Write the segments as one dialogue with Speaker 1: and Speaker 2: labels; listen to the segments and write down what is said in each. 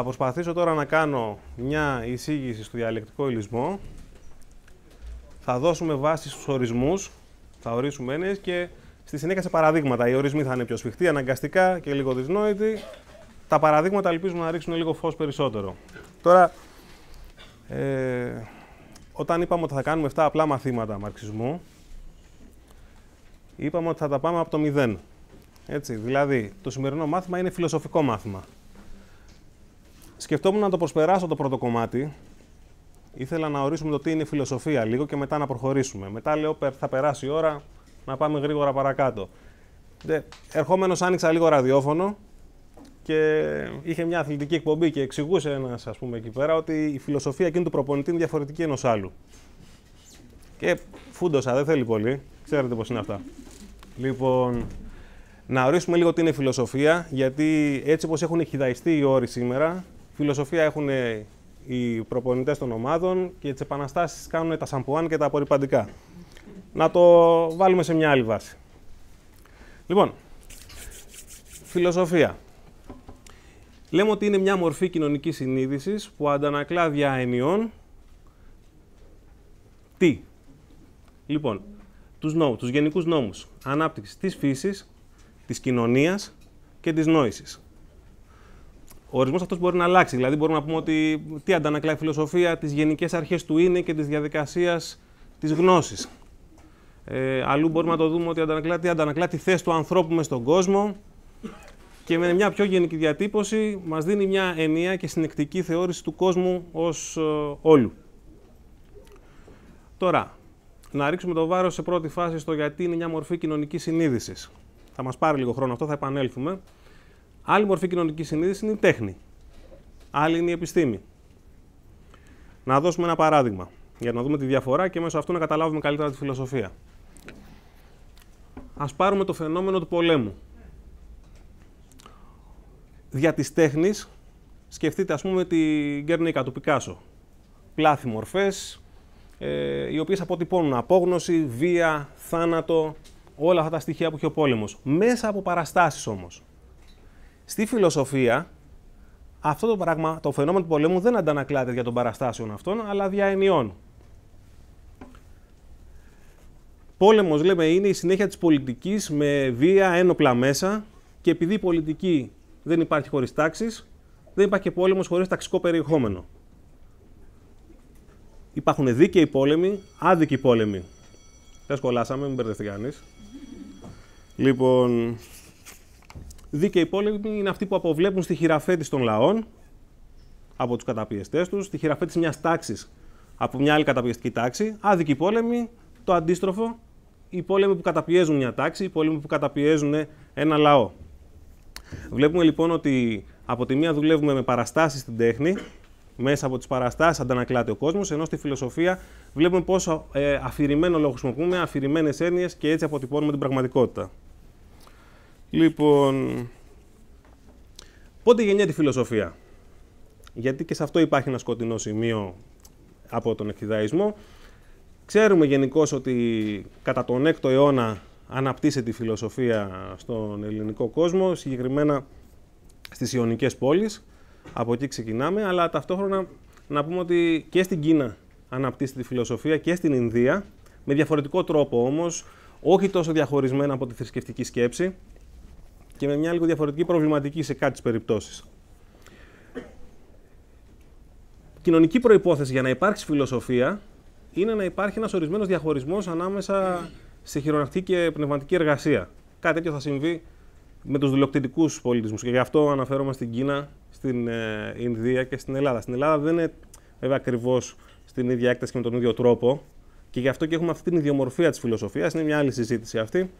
Speaker 1: Θα προσπαθήσω τώρα να κάνω μια εισήγηση στο διαλεκτικό υλισμό. Θα δώσουμε βάση στους ορισμούς, θα ορίσουμε έννοιες και στη συνέχεια σε παραδείγματα. Οι ορισμοί θα είναι πιο σφιχτοί, αναγκαστικά και λίγο δυσνόητοι. Τα παραδείγματα ελπίζουμε να ρίξουν λίγο φως περισσότερο. Τώρα, ε, όταν είπαμε ότι θα κάνουμε 7 απλά μαθήματα μαρξισμού, είπαμε ότι θα τα πάμε από το 0. Έτσι, δηλαδή, το σημερινό μάθημα είναι φιλοσοφικό μάθημα. Σκεφτόμουν να το προσπεράσω το πρώτο κομμάτι. Ήθελα να ορίσουμε το τι είναι η φιλοσοφία λίγο και μετά να προχωρήσουμε. Μετά λέω θα περάσει η ώρα να πάμε γρήγορα παρακάτω. Ερχόμενος άνοιξα λίγο ραδιόφωνο και είχε μια αθλητική εκπομπή και εξηγούσε ένας, ας πούμε, εκεί πέρα ότι η φιλοσοφία εκείνη του προπονητή είναι διαφορετική ενός άλλου. Και φούντοσα, δεν θέλει πολύ. Ξέρετε πώς είναι αυτά. Λοιπόν, να ορίσουμε λίγο τι είναι η φιλοσοφία, γιατί έτσι όπως έχουν χειδαϊστεί οι όροι σήμερα, φιλοσοφία έχουν ε, οι προπονητές των ομάδων και τις επαναστάσεις κάνουν τα σαμπουάν και τα απορριπαντικά. Να το βάλουμε σε μια άλλη βάση. Λοιπόν, φιλοσοφία. Λέμε ότι είναι μια μορφή κοινωνικής συνείδησης που αντανακλά δια ενιών τι. Λοιπόν, τους, νόμους, τους γενικούς νόμους ανάπτυξης της φύσης, της κοινωνίας και της νόησης. Ο ορισμός αυτός μπορεί να αλλάξει. Δηλαδή, μπορούμε να πούμε ότι τι αντανακλά η φιλοσοφία, τις γενικές αρχές του είναι και της διαδικασίας της γνώσης. Ε, αλλού μπορούμε να το δούμε ότι αντανακλά, τι αντανακλά τη θέση του ανθρώπου μες στον κόσμο. Και με μια πιο γενική διατύπωση μας δίνει μια ενιαία και συνεκτική θεώρηση του κόσμου ως ε, όλου. Τώρα, να ρίξουμε το βάρος σε πρώτη φάση στο γιατί είναι μια μορφή κοινωνικής συνείδησης. Θα μας πάρει λίγο χρόνο αυτό, θα επανέλθουμε. Άλλη μορφή κοινωνικής συνείδησης είναι η τέχνη. Άλλη είναι η επιστήμη. Να δώσουμε ένα παράδειγμα για να δούμε τη διαφορά και μέσω αυτού να καταλάβουμε καλύτερα τη φιλοσοφία. Ας πάρουμε το φαινόμενο του πολέμου. Δια της τέχνης, σκεφτείτε ας πούμε την Γκέρνικα του Πικάσο. Πλάθη μορφές, ε, οι οποίες αποτυπώνουν απόγνωση, βία, θάνατο, όλα αυτά τα στοιχεία που έχει ο πόλεμος. Μέσα από παραστάσεις όμως. Στη φιλοσοφία, αυτό το πράγμα, το φαινόμενο του πολέμου δεν αντανακλάται για των παραστάσεων αυτών, αλλά δια ενιών. Πόλεμος, λέμε, είναι η συνέχεια της πολιτικής με βία, ένοπλα μέσα και επειδή η πολιτική δεν υπάρχει χωρίς τάξεις, δεν υπάρχει και πόλεμος χωρίς ταξικό περιεχόμενο. Υπάρχουν δίκαιοι πόλεμοι, άδικοι πόλεμοι. Δεν σχολάσαμε μην μπερδευτεί Λοιπόν, Δίκαιοι πόλεμοι είναι αυτοί που αποβλέπουν στη χειραφέτηση των λαών από τους καταπιεστές τους, στη χειραφέτηση μιας τάξης από μια άλλη καταπιεστική τάξη. Άδικοι πόλεμοι, το αντίστροφο, οι πόλεμοι που καταπιέζουν μια τάξη, οι πόλεμοι που καταπιέζουν ένα λαό. Βλέπουμε λοιπόν ότι από τη μία δουλεύουμε με παραστάσεις στην τέχνη, μέσα από τις παραστάσεις αντανακλάται ο κόσμος, ενώ στη φιλοσοφία βλέπουμε πόσο ε, αφηρημένο λόγο χρησιμοποιούμε, αφηρημένες έννοιες και έτσι αποτυπώνουμε την πραγματικότητα. Λοιπόν, πότε γεννιέται η φιλοσοφία. Γιατί και σε αυτό υπάρχει ένα σκοτεινό σημείο από τον εκδαϊσμό. Ξέρουμε γενικώς ότι κατά τον 6ο αιώνα αναπτύσσεται η φιλοσοφία στον ελληνικό κόσμο, συγκεκριμένα στις Ιωνικές πόλεις, από εκεί ξεκινάμε, αλλά ταυτόχρονα να πούμε ότι και στην Κίνα αναπτύσσεται η φιλοσοφία και στην Ινδία, με διαφορετικό τρόπο όμως, όχι τόσο διαχωρισμένα από τη θρησκευτική σκέψη, και με μια λίγο διαφορετική προβληματική σε κάτι περιπτώσεις. Κοινωνική προπόθεση για να υπάρξει φιλοσοφία είναι να υπάρχει ένας ορισμένος διαχωρισμός ανάμεσα σε χειρονακτική και πνευματική εργασία. Κάτι τέτοιο θα συμβεί με τους δουλοκτητικού πολιτισμούς. Και γι' αυτό αναφέρομαι στην Κίνα, στην ε, Ινδία και στην Ελλάδα. Στην Ελλάδα δεν είναι βέβαια ακριβώς στην ίδια έκταση και με τον ίδιο τρόπο. Και γι' αυτό και έχουμε αυτή την ιδιομορφία της φιλοσοφίας. Είναι μια άλλη συζήτηση αυτή.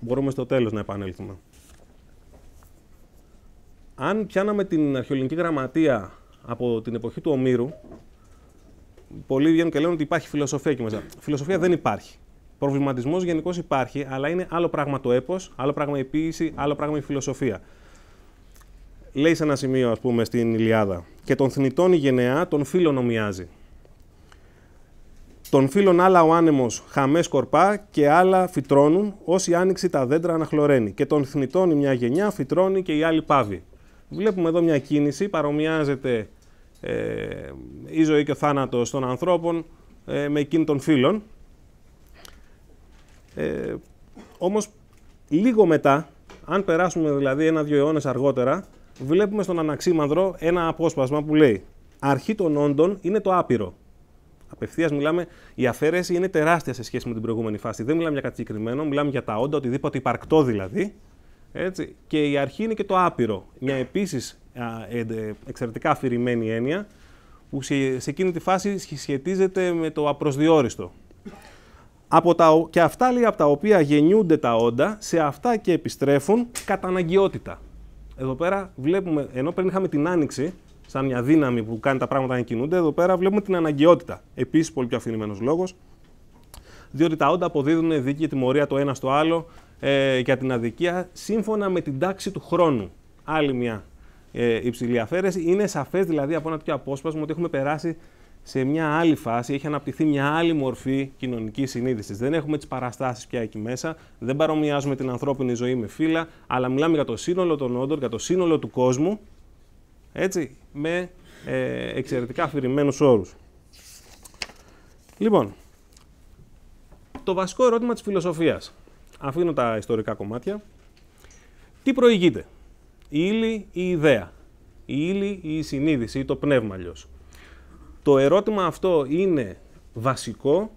Speaker 1: Μπορούμε στο τέλος να επανέλθουμε. Αν πιάναμε την αρχαιολογική γραμματεία από την εποχή του Ομήρου, πολλοί βγαίνουν και λένε ότι υπάρχει φιλοσοφία εκεί μέσα. Φιλοσοφία δεν υπάρχει. Προβληματισμός γενικώς υπάρχει, αλλά είναι άλλο πράγμα το έπος, άλλο πράγμα η ποιήση, άλλο πράγμα η φιλοσοφία. Λέει σε ένα σημείο, ας πούμε, στην Ιλιάδα. Και τον θνητών η γενεά, τον φίλον ομοιάζει. Τον φίλων άλλα ο άνεμος χαμές σκορπά και άλλα φυτρώνουν, όσοι άνοιξη τα δέντρα αναχλωραίνει. Και τον θνητών η μια γενιά φυτρώνει και η άλλη πάβει. Βλέπουμε εδώ μια κίνηση, παρομοιάζεται ε, η ζωή και ο θάνατος των ανθρώπων ε, με εκείνη των φίλων. Ε, όμως λίγο μετά, αν περάσουμε δηλαδή ένα-δύο αιώνες αργότερα, βλέπουμε στον Αναξίμανδρο ένα απόσπασμα που λέει «Αρχή των όντων είναι το άπειρο». Απευθείας μιλάμε, η αφαίρεση είναι τεράστια σε σχέση με την προηγούμενη φάση. Δεν μιλάμε για κάτι συγκεκριμένο, μιλάμε για τα όντα, οτιδήποτε υπαρκτό δηλαδή, έτσι. Και η αρχή είναι και το άπειρο. Μια επίσης εξαιρετικά αφηρημένη έννοια που σε, εκείνη τη φάση σχετίζεται με το απροσδιόριστο. Από τα, και αυτά λέει από τα οποία γεννιούνται τα όντα, σε αυτά και επιστρέφουν κατά αναγκαιότητα. Εδώ πέρα βλέπουμε, ενώ πριν είχαμε την άνοιξη, σαν μια δύναμη που κάνει τα πράγματα να κινούνται, εδώ πέρα βλέπουμε την αναγκαιότητα. Επίσης, πολύ πιο αφηρημένος λόγος, διότι τα όντα αποδίδουν δίκαιη τιμωρία το ένα στο άλλο ε, για την αδικία σύμφωνα με την τάξη του χρόνου. Άλλη μια ε, υψηλή αφαίρεση. Είναι σαφές, δηλαδή από ένα τέτοιο απόσπασμα ότι έχουμε περάσει σε μια άλλη φάση, έχει αναπτυχθεί μια άλλη μορφή κοινωνικής συνείδησης. Δεν έχουμε τις παραστάσεις πια εκεί μέσα, δεν παρομοιάζουμε την ανθρώπινη ζωή με φύλλα, αλλά μιλάμε για το σύνολο των όντων, για το σύνολο του κόσμου, έτσι, με ε, εξαιρετικά αφηρημένους όρους. Λοιπόν, το βασικό ερώτημα της φιλοσοφίας. Αφήνω τα ιστορικά κομμάτια. Τι προηγείται, η ύλη ή η ιδέα, η ύλη ή η συνείδηση ή το πνεύμα αλλιώς. Το ερώτημα αυτό είναι βασικό,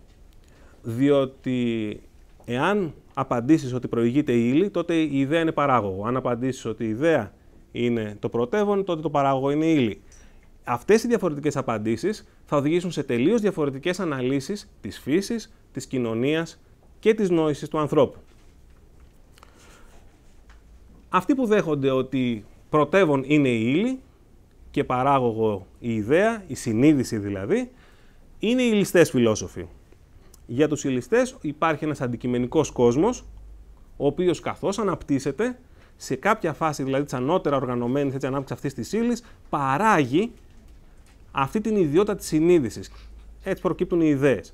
Speaker 1: διότι εάν απαντήσεις ότι προηγείται η ύλη, τότε η ιδέα είναι παράγωγο. Αν απαντήσεις ότι η ιδέα είναι το πρωτεύον, τότε το παράγωγο είναι η ύλη. Αυτές οι διαφορετικές απαντήσεις θα οδηγήσουν σε τελείως διαφορετικές αναλύσεις της φύσης, της κοινωνίας και της νόησης του ανθρώπου. Αυτοί που δέχονται ότι πρωτεύων είναι η ύλη και παράγωγο η ιδέα, η συνείδηση δηλαδή, είναι οι ληστές φιλόσοφοι. Για τους ληστές υπάρχει ένας αντικειμενικός κόσμος, ο οποίος καθώς αναπτύσσεται, σε κάποια φάση δηλαδή της ανώτερα οργανωμένης έτσι, ανάπτυξης αυτής της ύλης, παράγει αυτή την ιδιότητα της συνείδησης. Έτσι προκύπτουν οι ιδέες.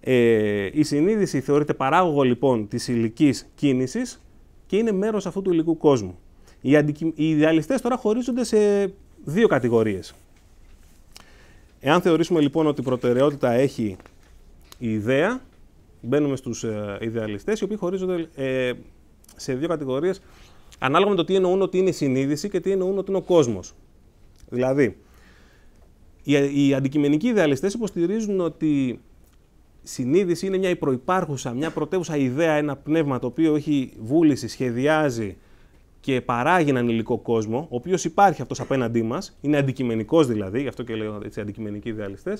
Speaker 1: Ε, η συνείδηση θεωρείται παράγωγο λοιπόν της υλικής κίνησης και είναι μέρος αυτού του υλικού κόσμου. Οι, αντικει... οι ιδεαλιστές τώρα χωρίζονται σε δύο κατηγορίες. Εάν θεωρήσουμε λοιπόν ότι η προτεραιότητα έχει η ιδέα, μπαίνουμε στους ε, ιδεαλιστές, οι οποίοι χωρίζονται ε, σε δύο κατηγορίες ανάλογα με το τι εννοούν ότι είναι η συνείδηση και τι εννοούν ότι είναι ο κόσμος. Δηλαδή, οι, οι αντικειμενικοί ιδεαλιστές υποστηρίζουν ότι συνείδηση είναι μια προϋπάρχουσα, μια πρωτεύουσα ιδέα, ένα πνεύμα το οποίο έχει βούληση, σχεδιάζει και παράγει έναν υλικό κόσμο, ο οποίος υπάρχει αυτός απέναντί μας, είναι αντικειμενικός δηλαδή, γι' αυτό και λέω έτσι αντικειμενικοί ιδεαλιστές.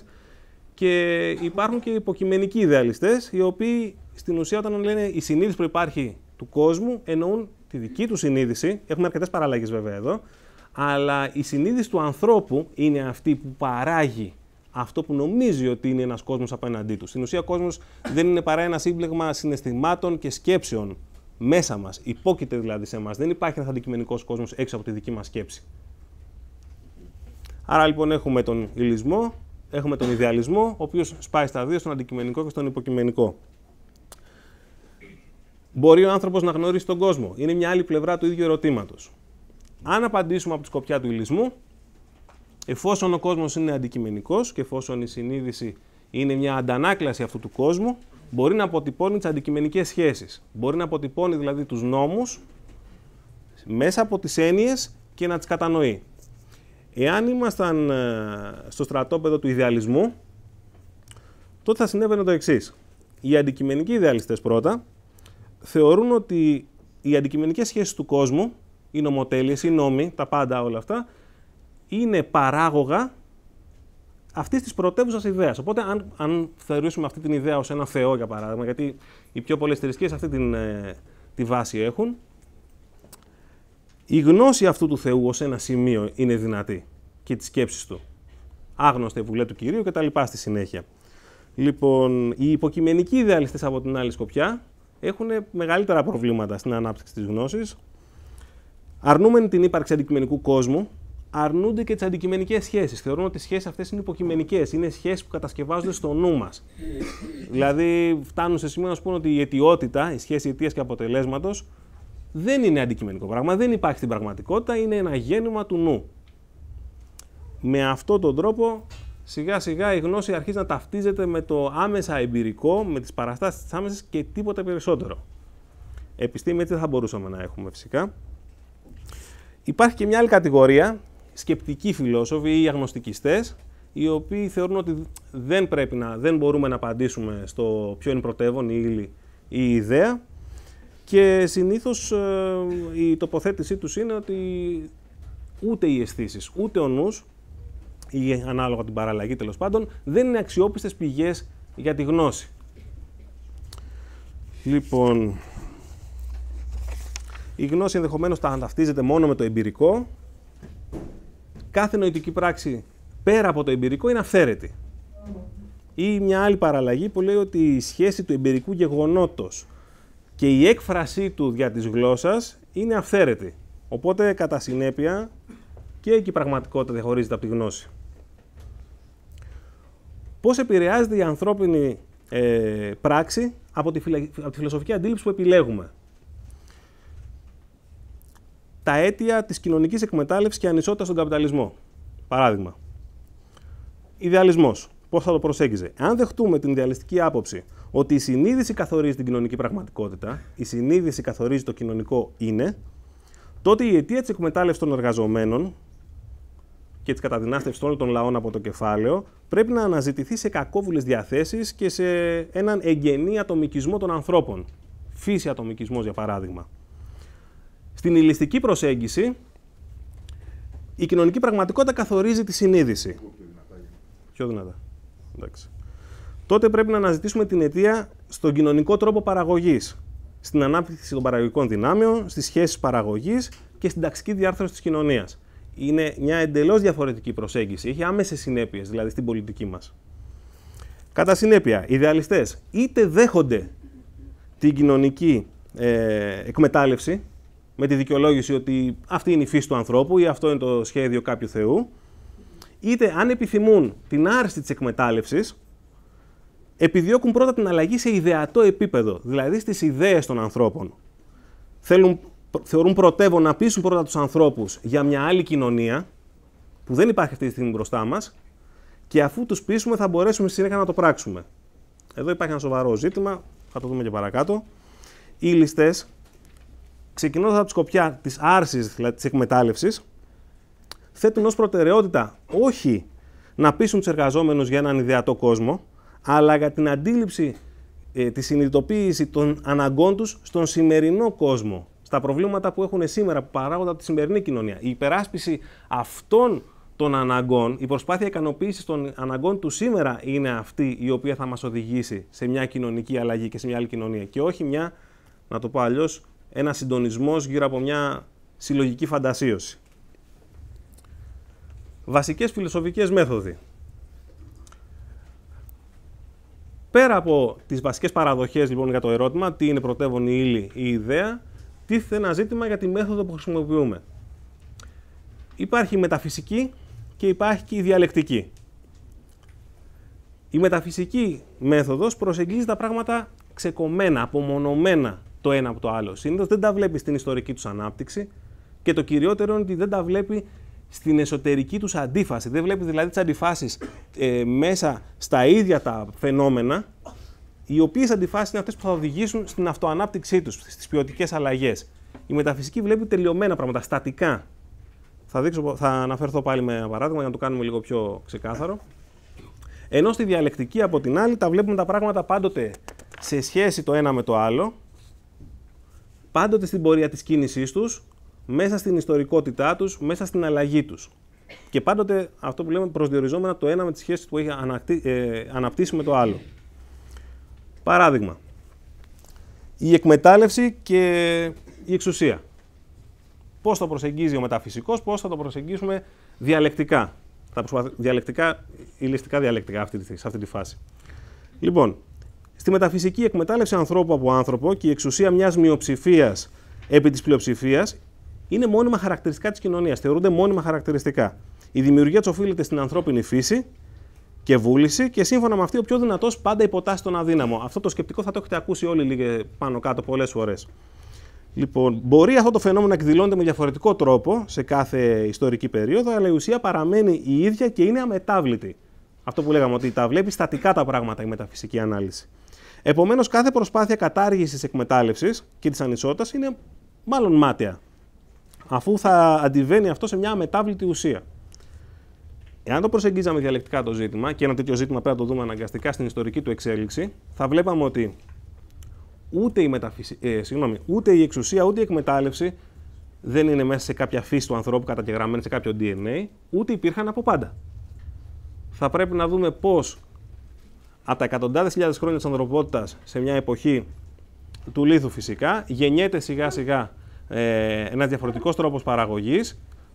Speaker 1: Και υπάρχουν και υποκειμενικοί ιδεαλιστές, οι οποίοι στην ουσία όταν λένε η συνείδηση που υπάρχει του κόσμου, εννοούν τη δική τους συνείδηση. Έχουμε αρκετές παραλλαγές βέβαια εδώ. Αλλά η συνείδηση του ανθρώπου είναι αυτή που παράγει αυτό που νομίζει ότι είναι ένας κόσμος απέναντί του. Στην ουσία, ο κόσμος δεν είναι παρά ένα σύμπλεγμα συναισθημάτων και σκέψεων μέσα μας. Υπόκειται δηλαδή σε εμάς. Δεν υπάρχει ένας αντικειμενικός κόσμος έξω από τη δική μας σκέψη. Άρα λοιπόν έχουμε τον ηλισμό, έχουμε τον ιδεαλισμό, ο οποίος σπάει στα δύο, στον αντικειμενικό και στον υποκειμενικό. Μπορεί ο άνθρωπος να γνωρίσει τον κόσμο. Είναι μια άλλη πλευρά του ίδιου ερωτήματος. Αν απαντήσουμε από τη σκοπιά του ηλισμού, εφόσον ο κόσμος είναι αντικειμενικός και εφόσον η συνείδηση είναι μια αντανάκλαση αυτού του κόσμου, μπορεί να αποτυπώνει τις αντικειμενικές σχέσεις. Μπορεί να αποτυπώνει δηλαδή τους νόμους μέσα από τις έννοιες και να τις κατανοεί. Εάν ήμασταν ε, στο στρατόπεδο του ιδεαλισμού, τότε θα συνέβαινε το εξής. Οι αντικειμενικοί ιδεαλιστές πρώτα θεωρούν ότι οι αντικειμενικές σχέσεις του κόσμου, οι νομοτέλειες, οι νόμοι, τα πάντα όλα αυτά, είναι παράγωγα αυτής της πρωτεύουσας ιδέας. Οπότε, αν, αν θεωρήσουμε αυτή την ιδέα ως ένα Θεό, για παράδειγμα, γιατί οι πιο πολλές θρησκείες αυτή την, ε, τη βάση έχουν, η γνώση αυτού του Θεού ως ένα σημείο είναι δυνατή και τη σκέψη του. Άγνωστε βουλέ του κυρίου κτλ. στη συνέχεια. Λοιπόν, οι υποκειμενικοί ιδεαλιστές από την άλλη σκοπιά έχουν μεγαλύτερα προβλήματα στην ανάπτυξη της γνώσης. Αρνούμενοι την ύπαρξη αντικειμενικού κόσμου, αρνούνται και τις αντικειμενικές σχέσεις. Θεωρούν ότι οι σχέσεις αυτές είναι υποκειμενικές. Είναι σχέσεις που κατασκευάζονται στο νου μας. δηλαδή, φτάνουν σε σημείο να πούμε ότι η αιτιότητα, η σχέση αιτίας και αποτελέσματος, δεν είναι αντικειμενικό πράγμα. Δεν υπάρχει στην πραγματικότητα. Είναι ένα γέννημα του νου. Με αυτόν τον τρόπο, σιγά σιγά η γνώση αρχίζει να ταυτίζεται με το άμεσα εμπειρικό, με τις παραστάσεις της άμεσης και τίποτα περισσότερο. Επιστήμη έτσι θα μπορούσαμε να έχουμε φυσικά. Υπάρχει και μια άλλη κατηγορία σκεπτικοί φιλόσοφοι ή αγνωστικιστές, οι οποίοι θεωρούν ότι δεν πρέπει να, δεν μπορούμε να απαντήσουμε στο ποιο είναι πρωτεύον η ύλη ή η ιδέα και συνήθως ε, η τοποθέτησή τους είναι ότι ούτε οι αισθήσεις, ούτε ο νους ή ανάλογα την παραλλαγή τέλος πάντων, δεν είναι αξιόπιστες πηγές για τη γνώση. Λοιπόν, η γνώση ενδεχομένως ταυτίζεται μόνο με το εμπειρικό, κάθε νοητική πράξη πέρα από το εμπειρικό είναι αυθαίρετη. Ή μια άλλη παραλλαγή που λέει ότι η σχέση του εμπειρικού γεγονότος και η έκφρασή του δια της γλώσσας είναι αυθαίρετη. Οπότε, κατά συνέπεια, και εκεί η πραγματικότητα διαχωρίζεται από τη γνώση. Πώς επηρεάζεται η ανθρώπινη ε, πράξη από τη, φιλοσοφική αντίληψη που επιλέγουμε τα αίτια της κοινωνικής εκμετάλλευσης και ανισότητας στον καπιταλισμό. Παράδειγμα. Ιδεαλισμός. Πώς θα το προσέγγιζε. Αν δεχτούμε την ιδεαλιστική άποψη ότι η συνείδηση καθορίζει την κοινωνική πραγματικότητα, η συνείδηση καθορίζει το κοινωνικό είναι, τότε η αιτία της εκμετάλλευσης των εργαζομένων και της καταδυνάστευσης όλων των λαών από το κεφάλαιο πρέπει να αναζητηθεί σε κακόβουλες διαθέσεις και σε έναν εγγενή ατομικισμό των ανθρώπων. Φύση ατομικισμός, για παράδειγμα. Στην ηλιστική προσέγγιση, η κοινωνική πραγματικότητα καθορίζει τη συνείδηση. Πιο δυνατά. Τότε πρέπει να αναζητήσουμε την αιτία στον κοινωνικό τρόπο παραγωγής, στην ανάπτυξη των παραγωγικών δυνάμεων, στις σχέσεις παραγωγής και στην ταξική διάρθρωση της κοινωνίας. Είναι μια εντελώς διαφορετική προσέγγιση. Έχει άμεσες συνέπειες δηλαδή στην πολιτική μας. Κατά συνέπεια, οι ιδεαλιστές είτε δέχονται την κοινωνική ε, εκμετάλλευση με τη δικαιολόγηση ότι αυτή είναι η φύση του ανθρώπου ή αυτό είναι το σχέδιο κάποιου Θεού, είτε αν επιθυμούν την άρση της εκμετάλλευσης, επιδιώκουν πρώτα την αλλαγή σε ιδεατό επίπεδο, δηλαδή στις ιδέες των ανθρώπων. Θέλουν, θεωρούν πρωτεύον να πείσουν πρώτα τους ανθρώπους για μια άλλη κοινωνία, που δεν υπάρχει αυτή τη στιγμή μπροστά μας. και αφού τους πείσουμε θα μπορέσουμε συνέχεια να το πράξουμε. Εδώ υπάρχει ένα σοβαρό ζήτημα, θα το δούμε και παρακάτω. Οι ληστές ξεκινώντας από τη σκοπιά της άρσης, δηλαδή της εκμετάλλευσης, θέτουν ως προτεραιότητα όχι να πείσουν τους εργαζόμενους για έναν ιδεατό κόσμο, αλλά για την αντίληψη, ε, τη συνειδητοποίηση των αναγκών τους στον σημερινό κόσμο, στα προβλήματα που έχουν σήμερα, που παράγονται από τη σημερινή κοινωνία. Η υπεράσπιση αυτών των αναγκών, η προσπάθεια ικανοποίησης των αναγκών του σήμερα είναι αυτή η οποία θα μας οδηγήσει σε μια κοινωνική αλλαγή και σε μια άλλη κοινωνία. Και όχι μια, να το πω αλλιώς, ένα συντονισμός γύρω από μια συλλογική φαντασίωση. Βασικές φιλοσοφικές μέθοδοι. Πέρα από τις βασικές παραδοχές λοιπόν για το ερώτημα τι είναι πρωτεύον η ύλη ή η ιδεα τίθεται ένα ζήτημα για τη μέθοδο που χρησιμοποιούμε. Υπάρχει η μεταφυσική και υπάρχει και η διαλεκτική. Η μεταφυσική μέθοδος προσεγγίζει τα πράγματα ξεκομμένα, απομονωμένα το ένα από το άλλο. Συνήθως δεν τα βλέπει στην ιστορική τους ανάπτυξη και το κυριότερο είναι ότι δεν τα βλέπει στην εσωτερική τους αντίφαση. Δεν βλέπει δηλαδή τις αντιφάσεις ε, μέσα στα ίδια τα φαινόμενα, οι οποίες αντιφάσεις είναι αυτές που θα οδηγήσουν στην αυτοανάπτυξή τους, στις ποιοτικές αλλαγές. Η μεταφυσική βλέπει τελειωμένα πράγματα, στατικά. Θα, δείξω, θα αναφερθώ πάλι με ένα παράδειγμα για να το κάνουμε λίγο πιο ξεκάθαρο. Ενώ στη διαλεκτική, από την άλλη, τα βλέπουμε τα πράγματα πάντοτε σε σχέση το ένα με το άλλο πάντοτε στην πορεία της κίνησής τους, μέσα στην ιστορικότητά τους, μέσα στην αλλαγή τους. Και πάντοτε αυτό που λέμε προσδιοριζόμενα το ένα με τις σχέσεις που έχει ανακτη, ε, αναπτύσσει με το άλλο. Παράδειγμα, η εκμετάλλευση και η εξουσία. Πώς το προσεγγίζει ο μεταφυσικός, πώς θα το προσεγγίσουμε διαλεκτικά. Θα διαλεκτικά, ηλιστικά διαλεκτικά αυτή, σε αυτή τη φάση. Λοιπόν, στη μεταφυσική εκμετάλλευση ανθρώπου από άνθρωπο και η εξουσία μιας μειοψηφίας επί της πλειοψηφίας είναι μόνιμα χαρακτηριστικά της κοινωνίας. Θεωρούνται μόνιμα χαρακτηριστικά. Η δημιουργία του οφείλεται στην ανθρώπινη φύση και βούληση και σύμφωνα με αυτή ο πιο δυνατός πάντα υποτάσσει τον αδύναμο. Αυτό το σκεπτικό θα το έχετε ακούσει όλοι λίγε πάνω κάτω πολλές φορές. Λοιπόν, μπορεί αυτό το φαινόμενο να εκδηλώνεται με διαφορετικό τρόπο σε κάθε ιστορική περίοδο, αλλά η ουσία παραμένει η ίδια και είναι αμετάβλητη. Αυτό που λέγαμε ότι τα βλέπει στατικά τα πράγματα η μεταφυσική ανάλυση. Επομένως, κάθε προσπάθεια κατάργησης εκμετάλλευσης και της ανισότητας είναι μάλλον μάταια, αφού θα αντιβαίνει αυτό σε μια αμετάβλητη ουσία. Εάν το προσεγγίζαμε διαλεκτικά το ζήτημα, και ένα τέτοιο ζήτημα πρέπει να το δούμε αναγκαστικά στην ιστορική του εξέλιξη, θα βλέπαμε ότι ούτε η, ε, συγγνώμη, ούτε η εξουσία ούτε η εκμετάλλευση δεν είναι μέσα σε κάποια φύση του ανθρώπου καταγεγραμμένη σε κάποιο DNA, ούτε υπήρχαν από πάντα. Θα πρέπει να δούμε πώς από τα εκατοντάδες χιλιάδες χρόνια της ανθρωπότητας σε μια εποχή του λίθου φυσικά, γεννιέται σιγά σιγά ε, ένας διαφορετικός τρόπος παραγωγής.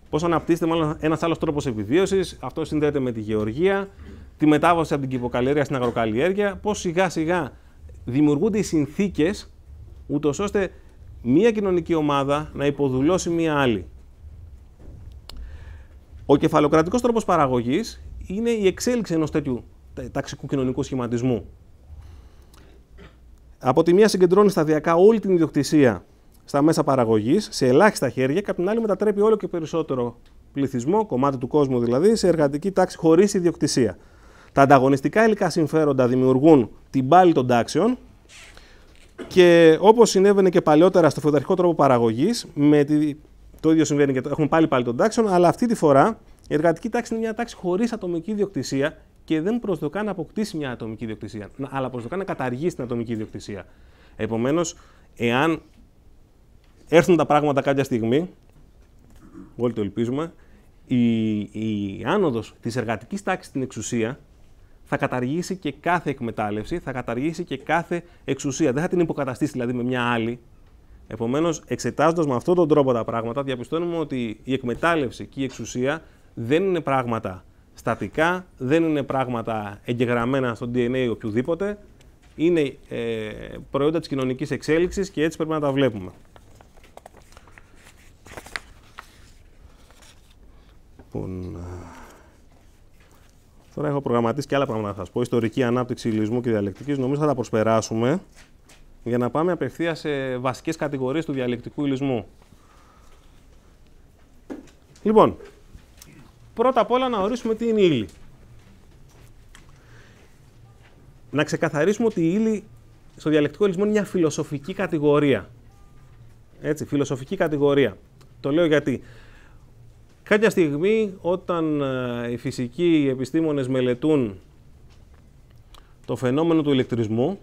Speaker 1: Πώς αναπτύσσεται μάλλον ένας άλλος τρόπος επιβίωσης, αυτό συνδέεται με τη γεωργία, τη μετάβαση από την κυβοκαλλιέργεια στην αγροκαλλιέργεια. Πώς σιγά σιγά δημιουργούνται οι συνθήκες ούτως ώστε μία κοινωνική ομάδα να υποδουλώσει μία άλλη. Ο κεφαλοκρατικός τρόπος παραγωγής είναι η εξέλιξη ενός τέτοιου ταξικού κοινωνικού σχηματισμού. Από τη μία συγκεντρώνει σταδιακά όλη την ιδιοκτησία στα μέσα παραγωγής, σε ελάχιστα χέρια, και από την άλλη μετατρέπει όλο και περισσότερο πληθυσμό, κομμάτι του κόσμου δηλαδή, σε εργατική τάξη χωρίς ιδιοκτησία. Τα ανταγωνιστικά υλικά συμφέροντα δημιουργούν την πάλη των τάξεων και όπως συνέβαινε και παλιότερα στο φεουδαρχικό τρόπο παραγωγής, με το ίδιο συμβαίνει και έχουμε πάλι πάλι των τάξεων, αλλά αυτή τη φορά η εργατική τάξη είναι μια τάξη χωρίς ατομική ιδιοκτησία, και δεν προσδοκά να αποκτήσει μια ατομική ιδιοκτησία, αλλά προσδοκά να καταργήσει την ατομική ιδιοκτησία. Επομένως, εάν έρθουν τα πράγματα κάποια στιγμή, όλοι το ελπίζουμε, η, η άνοδος της εργατικής τάξης στην εξουσία θα καταργήσει και κάθε εκμετάλλευση, θα καταργήσει και κάθε εξουσία. Δεν θα την υποκαταστήσει δηλαδή με μια άλλη. Επομένως, εξετάζοντας με αυτόν τον τρόπο τα πράγματα, διαπιστώνουμε ότι η εκμετάλλευση και η εξουσία δεν είναι πράγματα στατικά, δεν είναι πράγματα εγγεγραμμένα στο DNA οποιοδήποτε, είναι ε, προϊόντα της κοινωνικής εξέλιξης και έτσι πρέπει να τα βλέπουμε. Λοιπόν, τώρα έχω προγραμματίσει και άλλα πράγματα να σας πω. Ιστορική ανάπτυξη λύσμου και διαλεκτικής. Νομίζω θα τα προσπεράσουμε για να πάμε απευθείας σε βασικές κατηγορίες του διαλεκτικού υλισμού. Λοιπόν, Πρώτα απ' όλα να ορίσουμε τι είναι η ύλη. Να ξεκαθαρίσουμε ότι η ύλη στο διαλεκτικό ελισμό είναι μια φιλοσοφική κατηγορία. Έτσι, φιλοσοφική κατηγορία. Το λέω γιατί. Κάποια στιγμή όταν ε, οι φυσικοί οι επιστήμονες μελετούν το φαινόμενο του ηλεκτρισμού,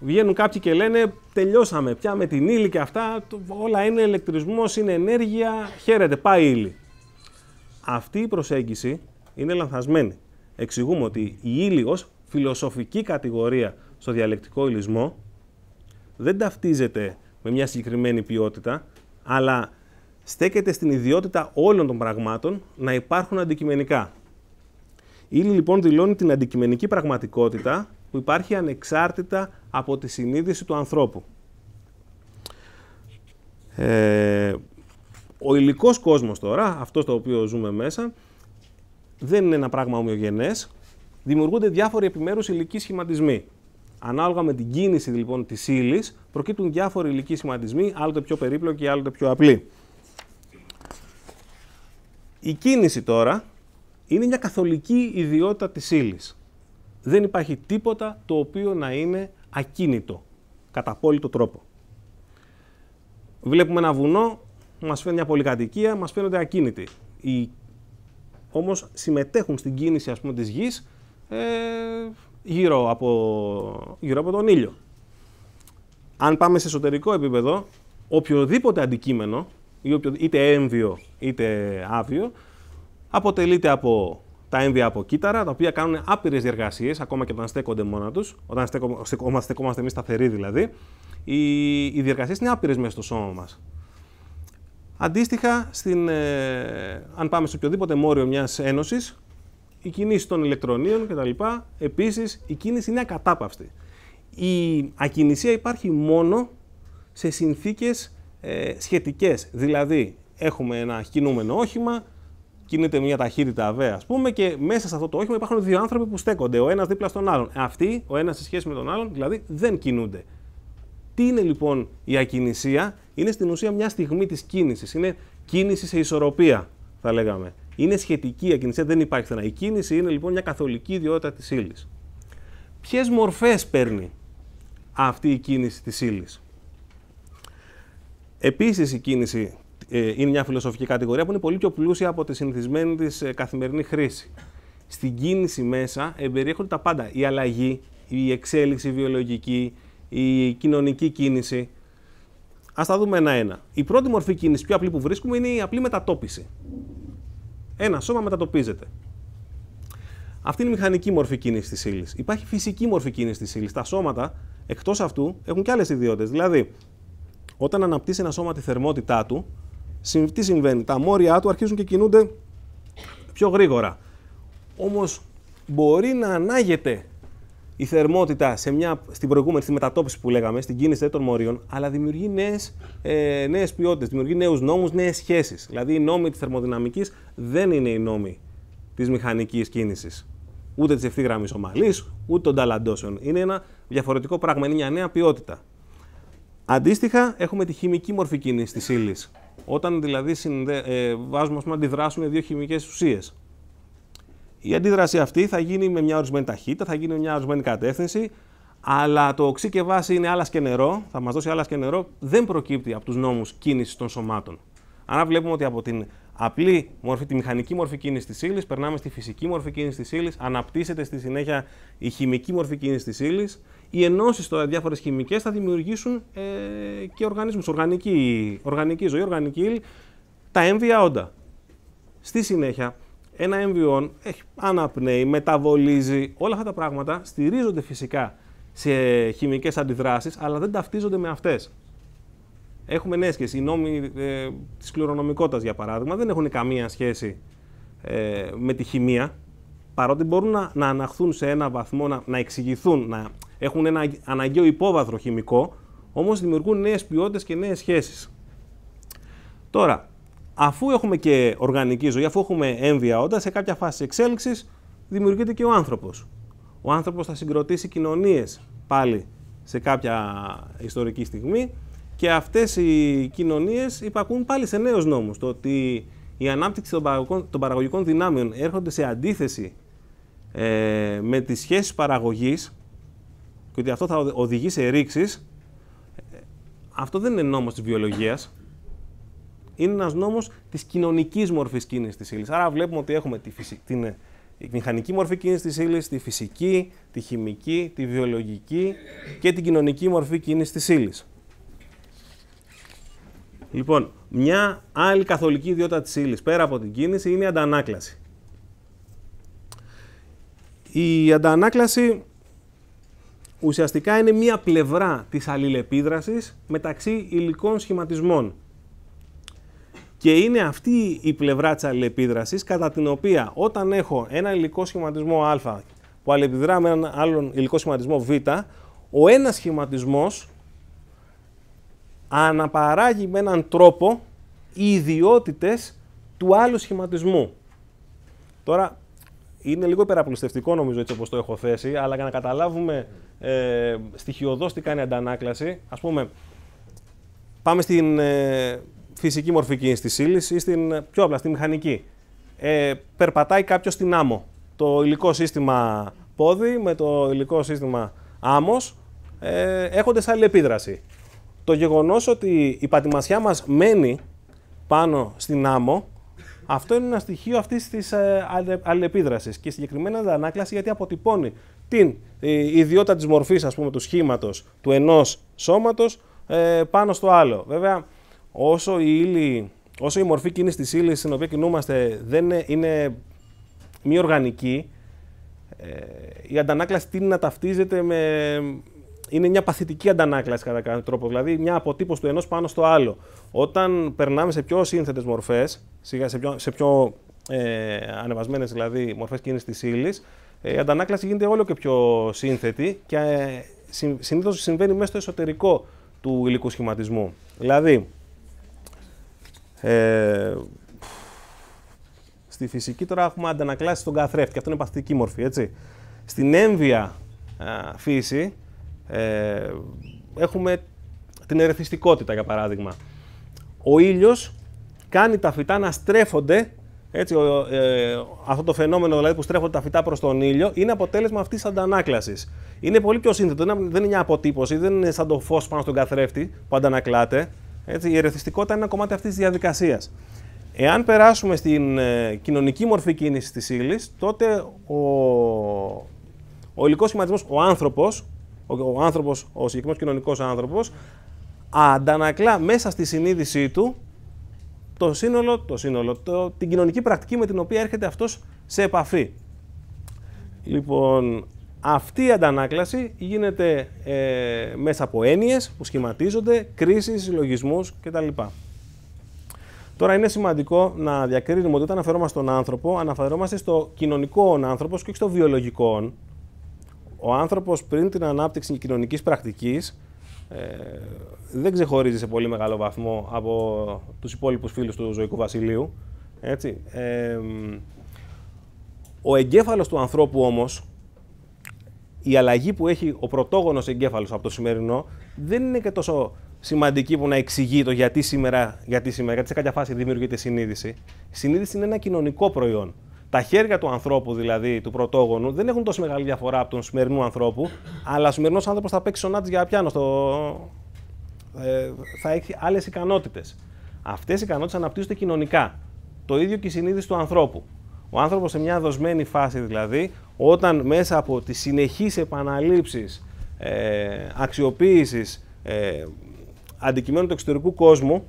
Speaker 1: βγαίνουν κάποιοι και λένε τελειώσαμε πια με την ύλη και αυτά, όλα είναι ηλεκτρισμός, είναι ενέργεια, χαίρετε, πάει η ύλη. Αυτή η προσέγγιση είναι λανθασμένη. Εξηγούμε ότι η ήλιος φιλοσοφική κατηγορία στο διαλεκτικό υλισμό δεν ταυτίζεται με μια συγκεκριμένη ποιότητα, αλλά στέκεται στην ιδιότητα όλων των πραγμάτων να υπάρχουν αντικειμενικά. Η ύλη λοιπόν δηλώνει την αντικειμενική πραγματικότητα που υπάρχει ανεξάρτητα από τη συνείδηση του ανθρώπου. Ε, ο υλικός κόσμος τώρα, αυτό το οποίο ζούμε μέσα, δεν είναι ένα πράγμα ομοιογενές. Δημιουργούνται διάφοροι επιμέρους υλικοί σχηματισμοί. Ανάλογα με την κίνηση λοιπόν της ύλης, προκύπτουν διάφοροι υλικοί σχηματισμοί, άλλοτε πιο περίπλοκοι, άλλοτε πιο απλοί. Η κίνηση τώρα είναι μια καθολική ιδιότητα της ύλης. Δεν υπάρχει τίποτα το οποίο να είναι ακίνητο, κατά απόλυτο τρόπο. Βλέπουμε ένα βουνό μας φαίνεται μια πολυκατοικία, μας φαίνονται ακίνητοι. Οι... Όμως συμμετέχουν στην κίνηση της γης ε, γύρω, από, γύρω από τον ήλιο. Αν πάμε σε εσωτερικό επίπεδο, οποιοδήποτε αντικείμενο, είτε έμβιο είτε άβιο, αποτελείται από τα έμβια από κύτταρα, τα οποία κάνουν άπειρες διεργασίες, ακόμα και όταν στέκονται μόνα τους, όταν στεκόμαστε, στεκόμαστε εμείς σταθεροί δηλαδή. Οι, οι διεργασίες είναι άπειρες μέσα στο σώμα μας. Αντίστοιχα, στην, ε, αν πάμε σε οποιοδήποτε μόριο μιας ένωσης, η κίνηση των ηλεκτρονίων κτλ. Επίσης, η κίνηση είναι ακατάπαυστη. Η ακινησία υπάρχει μόνο σε συνθήκες ε, σχετικές. Δηλαδή, έχουμε ένα κινούμενο όχημα, κινείται μια ταχύτητα αβέ, ας πούμε, και μέσα σε αυτό το όχημα υπάρχουν δύο άνθρωποι που στέκονται ο ένας δίπλα στον άλλον. Αυτοί, ο ένας σε σχέση με τον άλλον, δηλαδή δεν κινούνται. Τι είναι λοιπόν η ακινησία, είναι στην ουσία μια στιγμή της κίνησης. Είναι κίνηση σε ισορροπία, θα λέγαμε. Είναι σχετική η ακινησία, δεν υπάρχει θέμα. Η κίνηση είναι λοιπόν μια καθολική ιδιότητα της ύλης. Ποιες μορφές παίρνει αυτή η κίνηση της ύλης. Επίσης η κίνηση ε, είναι μια φιλοσοφική κατηγορία που είναι πολύ πιο πλούσια από τη συνηθισμένη της ε, καθημερινή χρήση. Στην κίνηση μέσα εμπεριέχονται τα πάντα. Η αλλαγή, η εξέλιξη βιολογική, η κοινωνική κίνηση. Ας τα δούμε ένα-ένα. Η πρώτη μορφή κίνηση, πιο απλή που βρίσκουμε, είναι η απλή μετατόπιση. Ένα σώμα μετατοπίζεται. Αυτή είναι η μηχανική μορφή κίνησης της ύλης. Υπάρχει φυσική μορφή κίνησης της ύλης. Τα σώματα εκτός αυτού έχουν και άλλες ιδιότητες. Δηλαδή, όταν αναπτύσσει ένα σώμα τη θερμότητά του, τι συμβαίνει, τα μόρια του αρχίζουν και κινούνται πιο γρήγορα. Όμως μπορεί να ανάγεται η θερμότητα σε μια, στην προηγούμενη, στη μετατόπιση που λέγαμε, στην κίνηση των μορίων, αλλά δημιουργεί νέες νέες ε, ποιότητες, δημιουργεί νέους νόμους, νέες σχέσεις. Δηλαδή, οι νόμοι της θερμοδυναμικής δεν είναι οι νόμοι της μηχανικής κίνησης. Ούτε της ευθύγραμμης ομαλής, ούτε των ταλαντώσεων. Είναι ένα διαφορετικό πράγμα, είναι μια νέα ποιότητα. Αντίστοιχα, έχουμε τη χημική μορφή κίνησης της ύλης. Όταν δηλαδή συνδε... ε, βάζουμε, αντιδράσουν δύο χημικές ουσίες, η αντίδραση αυτή θα γίνει με μια ορισμένη ταχύτητα, θα γίνει με μια ορισμένη κατεύθυνση, αλλά το οξύ και βάση είναι άλλα και νερό, θα μας δώσει άλλα και νερό, δεν προκύπτει από τους νόμους κίνησης των σωμάτων. Άρα βλέπουμε ότι από την απλή μορφή, τη μηχανική μορφή κίνησης της ύλης, περνάμε στη φυσική μορφή κίνησης της ύλης, αναπτύσσεται στη συνέχεια η χημική μορφή κίνησης της ύλης. Οι ενώσεις τώρα, διάφορες χημικές, θα δημιουργήσουν ε, και οργανισμούς, οργανική, οργανική ζωή, οργανική ύλη, τα έμβια όντα. Στη συνέχεια, ένα MVO έχει αναπνέει, μεταβολίζει. Όλα αυτά τα πράγματα στηρίζονται φυσικά σε χημικές αντιδράσεις, αλλά δεν ταυτίζονται με αυτές. Έχουμε νέες σχέσεις. Οι νόμοι ε, της για παράδειγμα, δεν έχουν καμία σχέση ε, με τη χημεία. Παρότι μπορούν να, να αναχθούν σε ένα βαθμό, να, να εξηγηθούν, να έχουν ένα αναγκαίο υπόβαθρο χημικό, όμως δημιουργούν νέες ποιότητες και νέες σχέσεις. Τώρα, αφού έχουμε και οργανική ζωή, αφού έχουμε έμβια όντα, σε κάποια φάση εξέλιξης δημιουργείται και ο άνθρωπος. Ο άνθρωπος θα συγκροτήσει κοινωνίες πάλι σε κάποια ιστορική στιγμή και αυτές οι κοινωνίες υπακούν πάλι σε νέους νόμους. Το ότι η ανάπτυξη των παραγωγικών, των δυνάμεων έρχονται σε αντίθεση ε, με τις σχέσεις παραγωγής και ότι αυτό θα οδηγεί σε ρήξεις, ε, αυτό δεν είναι νόμος της βιολογίας είναι ένας νόμος της κοινωνικής μορφής κίνησης της ύλης. Άρα βλέπουμε ότι έχουμε τη την ε, μηχανική μορφή κίνησης της ύλης, τη φυσική, τη χημική, τη βιολογική και την κοινωνική μορφή κίνησης της ύλης. Λοιπόν, μια άλλη καθολική ιδιότητα της ύλης πέρα από την κίνηση είναι η αντανάκλαση. Η αντανάκλαση ουσιαστικά είναι μία πλευρά της αλληλεπίδρασης μεταξύ υλικών σχηματισμών. Και είναι αυτή η πλευρά της αλληλεπίδρασης, κατά την οποία όταν έχω ένα υλικό σχηματισμό Α που αλληλεπιδρά με έναν άλλον υλικό σχηματισμό Β, ο ένας σχηματισμός αναπαράγει με έναν τρόπο οι ιδιότητες του άλλου σχηματισμού. Τώρα, είναι λίγο υπεραπλουστευτικό νομίζω έτσι όπως το έχω θέσει, αλλά για να καταλάβουμε ε, στοιχειοδός τι κάνει αντανάκλαση, ας πούμε, πάμε στην, ε, φυσική μορφική τη ύλης ή στην, πιο απλά στη μηχανική. Ε, περπατάει κάποιος στην άμμο. Το υλικό σύστημα πόδι με το υλικό σύστημα άμμος ε, έχονται σαν αλληλεπίδραση. Το γεγονός ότι η πατημασιά μας μένει πάνω στην άμμο, αυτό είναι ένα στοιχείο αυτής της ε, και συγκεκριμένα η ανάκλασης γιατί αποτυπώνει την ε, ιδιότητα της μορφής του σχήματος του ενός σώματος ε, πάνω στο άλλο. Βέβαια, όσο η, ύλη, όσο η μορφή κίνησης της ύλης στην οποία κινούμαστε δεν είναι, είναι μη οργανική, ε, η αντανάκλαση τίνει να ταυτίζεται με. Είναι μια παθητική αντανάκλαση κατά κάποιο τρόπο, δηλαδή μια αποτύπωση του ενός πάνω στο άλλο. Όταν περνάμε σε πιο σύνθετες μορφές, σε πιο, σε πιο ε, ανεβασμένες δηλαδή μορφές κίνησης της ύλης, ε, η αντανάκλαση γίνεται όλο και πιο σύνθετη και ε, συνήθως συμβαίνει μέσα στο εσωτερικό του υλικού σχηματισμού. Δηλαδή, ε, στη φυσική τώρα έχουμε αντανακλάσει τον καθρέφτη και αυτό είναι παθητική μορφή, έτσι. Στην έμβια φύση ε, έχουμε την ερεθιστικότητα, για παράδειγμα. Ο ήλιος κάνει τα φυτά να στρέφονται, έτσι, ε, αυτό το φαινόμενο δηλαδή που στρέφονται τα φυτά προς τον ήλιο, είναι αποτέλεσμα αυτής της αντανάκλασης. Είναι πολύ πιο σύνθετο, δεν είναι μια αποτύπωση, δεν είναι σαν το φως πάνω στον καθρέφτη που αντανακλάται, έτσι, η ερεθιστικότητα είναι ένα κομμάτι αυτής της διαδικασίας. Εάν περάσουμε στην ε, κοινωνική μορφή κίνησης της ύλης, τότε ο, ο υλικός σχηματισμός, ο άνθρωπος, ο, άνθρωπος, ο συγκεκριμένος κοινωνικός άνθρωπος, αντανακλά μέσα στη συνείδησή του το σύνολο, το σύνολο το, την κοινωνική πρακτική με την οποία έρχεται αυτός σε επαφή. Λοιπόν, αυτή η αντανάκλαση γίνεται ε, μέσα από έννοιες που σχηματίζονται, κρίσεις, συλλογισμούς κτλ. Τώρα είναι σημαντικό να διακρίνουμε ότι όταν αναφερόμαστε στον άνθρωπο, αναφερόμαστε στο κοινωνικό άνθρωπος και όχι στο βιολογικό. Ο άνθρωπος πριν την ανάπτυξη κοινωνικής πρακτικής ε, δεν ξεχωρίζει σε πολύ μεγάλο βαθμό από τους υπόλοιπους φίλους του ζωικού βασιλείου. Έτσι. Ε, ο εγκέφαλος του ανθρώπου όμως η αλλαγή που έχει ο πρωτόγονος εγκέφαλος από το σημερινό δεν είναι και τόσο σημαντική που να εξηγεί το γιατί σήμερα, γιατί σήμερα, γιατί σε κάποια φάση δημιουργείται συνείδηση. Η συνείδηση είναι ένα κοινωνικό προϊόν. Τα χέρια του ανθρώπου, δηλαδή του πρωτόγονου, δεν έχουν τόσο μεγάλη διαφορά από τον σημερινό ανθρώπου, αλλά ο σημερινός άνθρωπος θα παίξει σονάτι για πιάνο, στο... Ε, θα έχει άλλες ικανότητες. Αυτές οι ικανότητες αναπτύσσονται κοινωνικά. Το ίδιο και η συνείδηση του ανθρώπου. Ο άνθρωπος σε μια δοσμένη φάση δηλαδή, όταν μέσα από τις συνεχείς επαναλήψεις ε, αξιοποίησης ε, αντικειμένου του εξωτερικού κόσμου,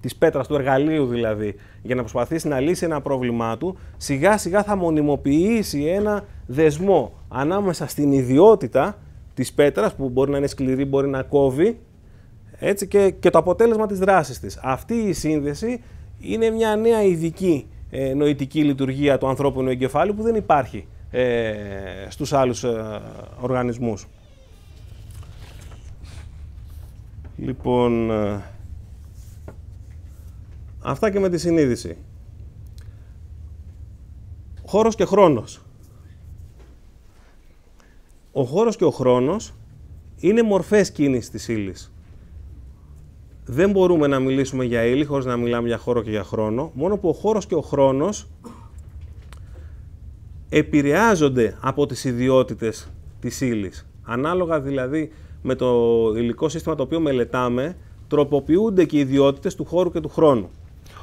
Speaker 1: της πέτρας, του εργαλείου δηλαδή, για να προσπαθήσει να λύσει ένα πρόβλημά του, σιγά σιγά θα μονιμοποιήσει ένα δεσμό ανάμεσα στην ιδιότητα της πέτρας, που μπορεί να είναι σκληρή, μπορεί να κόβει, έτσι και, το αποτέλεσμα της δράσης της. Αυτή η σύνδεση είναι μια νέα ειδική ε, νοητική λειτουργία του ανθρώπινου εγκεφάλου που δεν υπάρχει ε, στους άλλους ε, οργανισμούς. Λοιπόν, αυτά και με τη συνείδηση. Χώρος και χρόνος. Ο χώρος και ο χρόνος είναι μορφές κίνησης της ύλης δεν μπορούμε να μιλήσουμε για ύλη χωρίς να μιλάμε για χώρο και για χρόνο, μόνο που ο χώρος και ο χρόνος επηρεάζονται από τις ιδιότητες της ύλης. Ανάλογα δηλαδή με το υλικό σύστημα το οποίο μελετάμε, τροποποιούνται και οι ιδιότητες του χώρου και του χρόνου.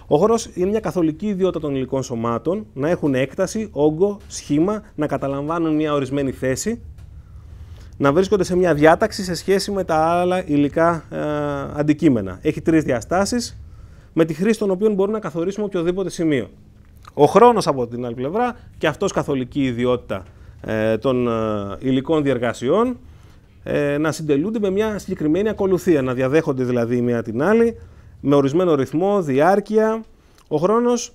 Speaker 1: Ο χώρος είναι μια καθολική ιδιότητα των υλικών σωμάτων να έχουν έκταση, όγκο, σχήμα, να καταλαμβάνουν μια ορισμένη θέση να βρίσκονται σε μια διάταξη σε σχέση με τα άλλα υλικά ε, αντικείμενα. Έχει τρεις διαστάσεις, με τη χρήση των οποίων μπορούμε να καθορίσουμε οποιοδήποτε σημείο. Ο χρόνος από την άλλη πλευρά, και αυτός καθολική ιδιότητα ε, των ε, υλικών διεργασιών, να συντελούνται με μια συγκεκριμένη ακολουθία, να διαδέχονται δηλαδή η μία την άλλη, με ορισμένο ρυθμό, διάρκεια. Ο χρόνος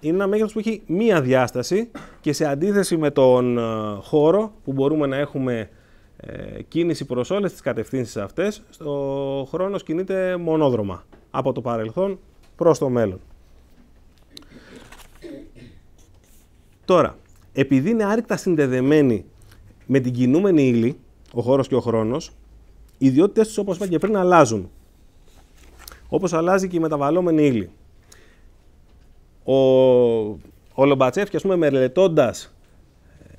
Speaker 1: είναι ένα μέγεθος που έχει μία διάσταση και σε αντίθεση με τον ε, χώρο που μπορούμε να έχουμε ε, κίνηση προς όλες τις κατευθύνσεις αυτές, ο χρόνος κινείται μονόδρομα από το παρελθόν προς το μέλλον. Τώρα, επειδή είναι άρρηκτα συνδεδεμένοι με την κινούμενη ύλη, ο χώρος και ο χρόνος, οι ιδιότητες τους όπως είπα και πριν αλλάζουν. Όπως αλλάζει και η μεταβαλλόμενη ύλη. Ο, ο και ας πούμε, μελετώντας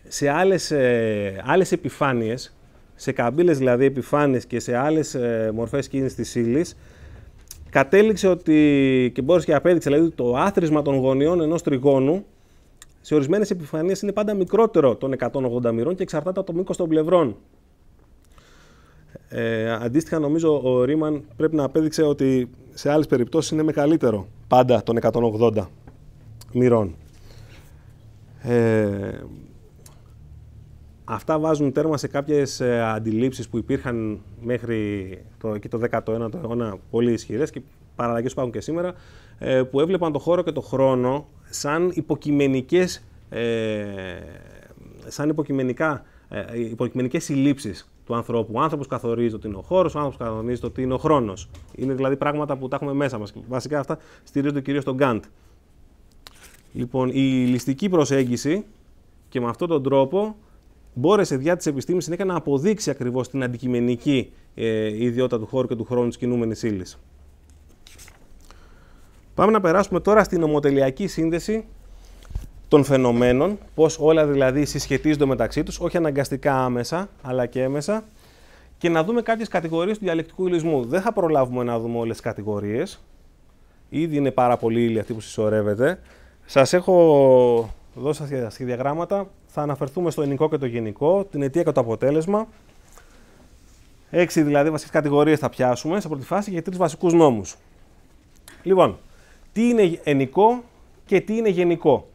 Speaker 1: σε άλλες, ε, άλλες επιφάνειες, σε καμπύλες δηλαδή επιφάνειες και σε άλλες ε, μορφές κίνησης της ύλης, κατέληξε ότι, και μπορείς και απέδειξε, δηλαδή το άθροισμα των γωνιών ενός τριγώνου σε ορισμένες επιφανείε είναι πάντα μικρότερο των 180 μοιρών και εξαρτάται από το μήκος των πλευρών. Ε, αντίστοιχα, νομίζω ο Ρίμαν πρέπει να απέδειξε ότι σε άλλες περιπτώσεις είναι μεγαλύτερο πάντα των 180 μοιρών. Ε, αυτά βάζουν τέρμα σε κάποιες ε, αντιλήψεις που υπήρχαν μέχρι το, εκεί το 19ο αιώνα πολύ ισχυρές και παραλλαγές που υπάρχουν και σήμερα, ε, που έβλεπαν το χώρο και το χρόνο σαν υποκειμενικές, ε, σαν υποκειμενικά, ε, υποκειμενικές του ανθρώπου. Ο άνθρωπος καθορίζει ότι είναι ο χώρος, ο άνθρωπος καθορίζει το είναι ο χρόνος. Είναι δηλαδή πράγματα που τα έχουμε μέσα μας. Βασικά αυτά στηρίζονται κυρίως στον Γκάντ. Λοιπόν, η ληστική προσέγγιση και με αυτόν τον τρόπο μπόρεσε διά της επιστήμης συνέχεια να αποδείξει ακριβώς την αντικειμενική ε, ιδιότητα του χώρου και του χρόνου της κινούμενης ύλης. Πάμε να περάσουμε τώρα στην ομοτελειακή σύνδεση των φαινομένων, Πώς όλα δηλαδή συσχετίζονται μεταξύ τους, όχι αναγκαστικά άμεσα, αλλά και έμεσα, και να δούμε κάποιες κατηγορίες του διαλεκτικού υλισμού. Δεν θα προλάβουμε να δούμε όλες τις κατηγορίες, ήδη είναι πάρα πολύ ύλη αυτή που συσσωρεύεται, σας έχω δώσει τα σχεδιαγράμματα. Θα αναφερθούμε στο ελληνικό και το γενικό, την αιτία και το αποτέλεσμα. Έξι δηλαδή βασικές κατηγορίες θα πιάσουμε σε πρώτη φάση για τρεις βασικούς νόμους. Λοιπόν, τι είναι ενικό και τι είναι γενικό.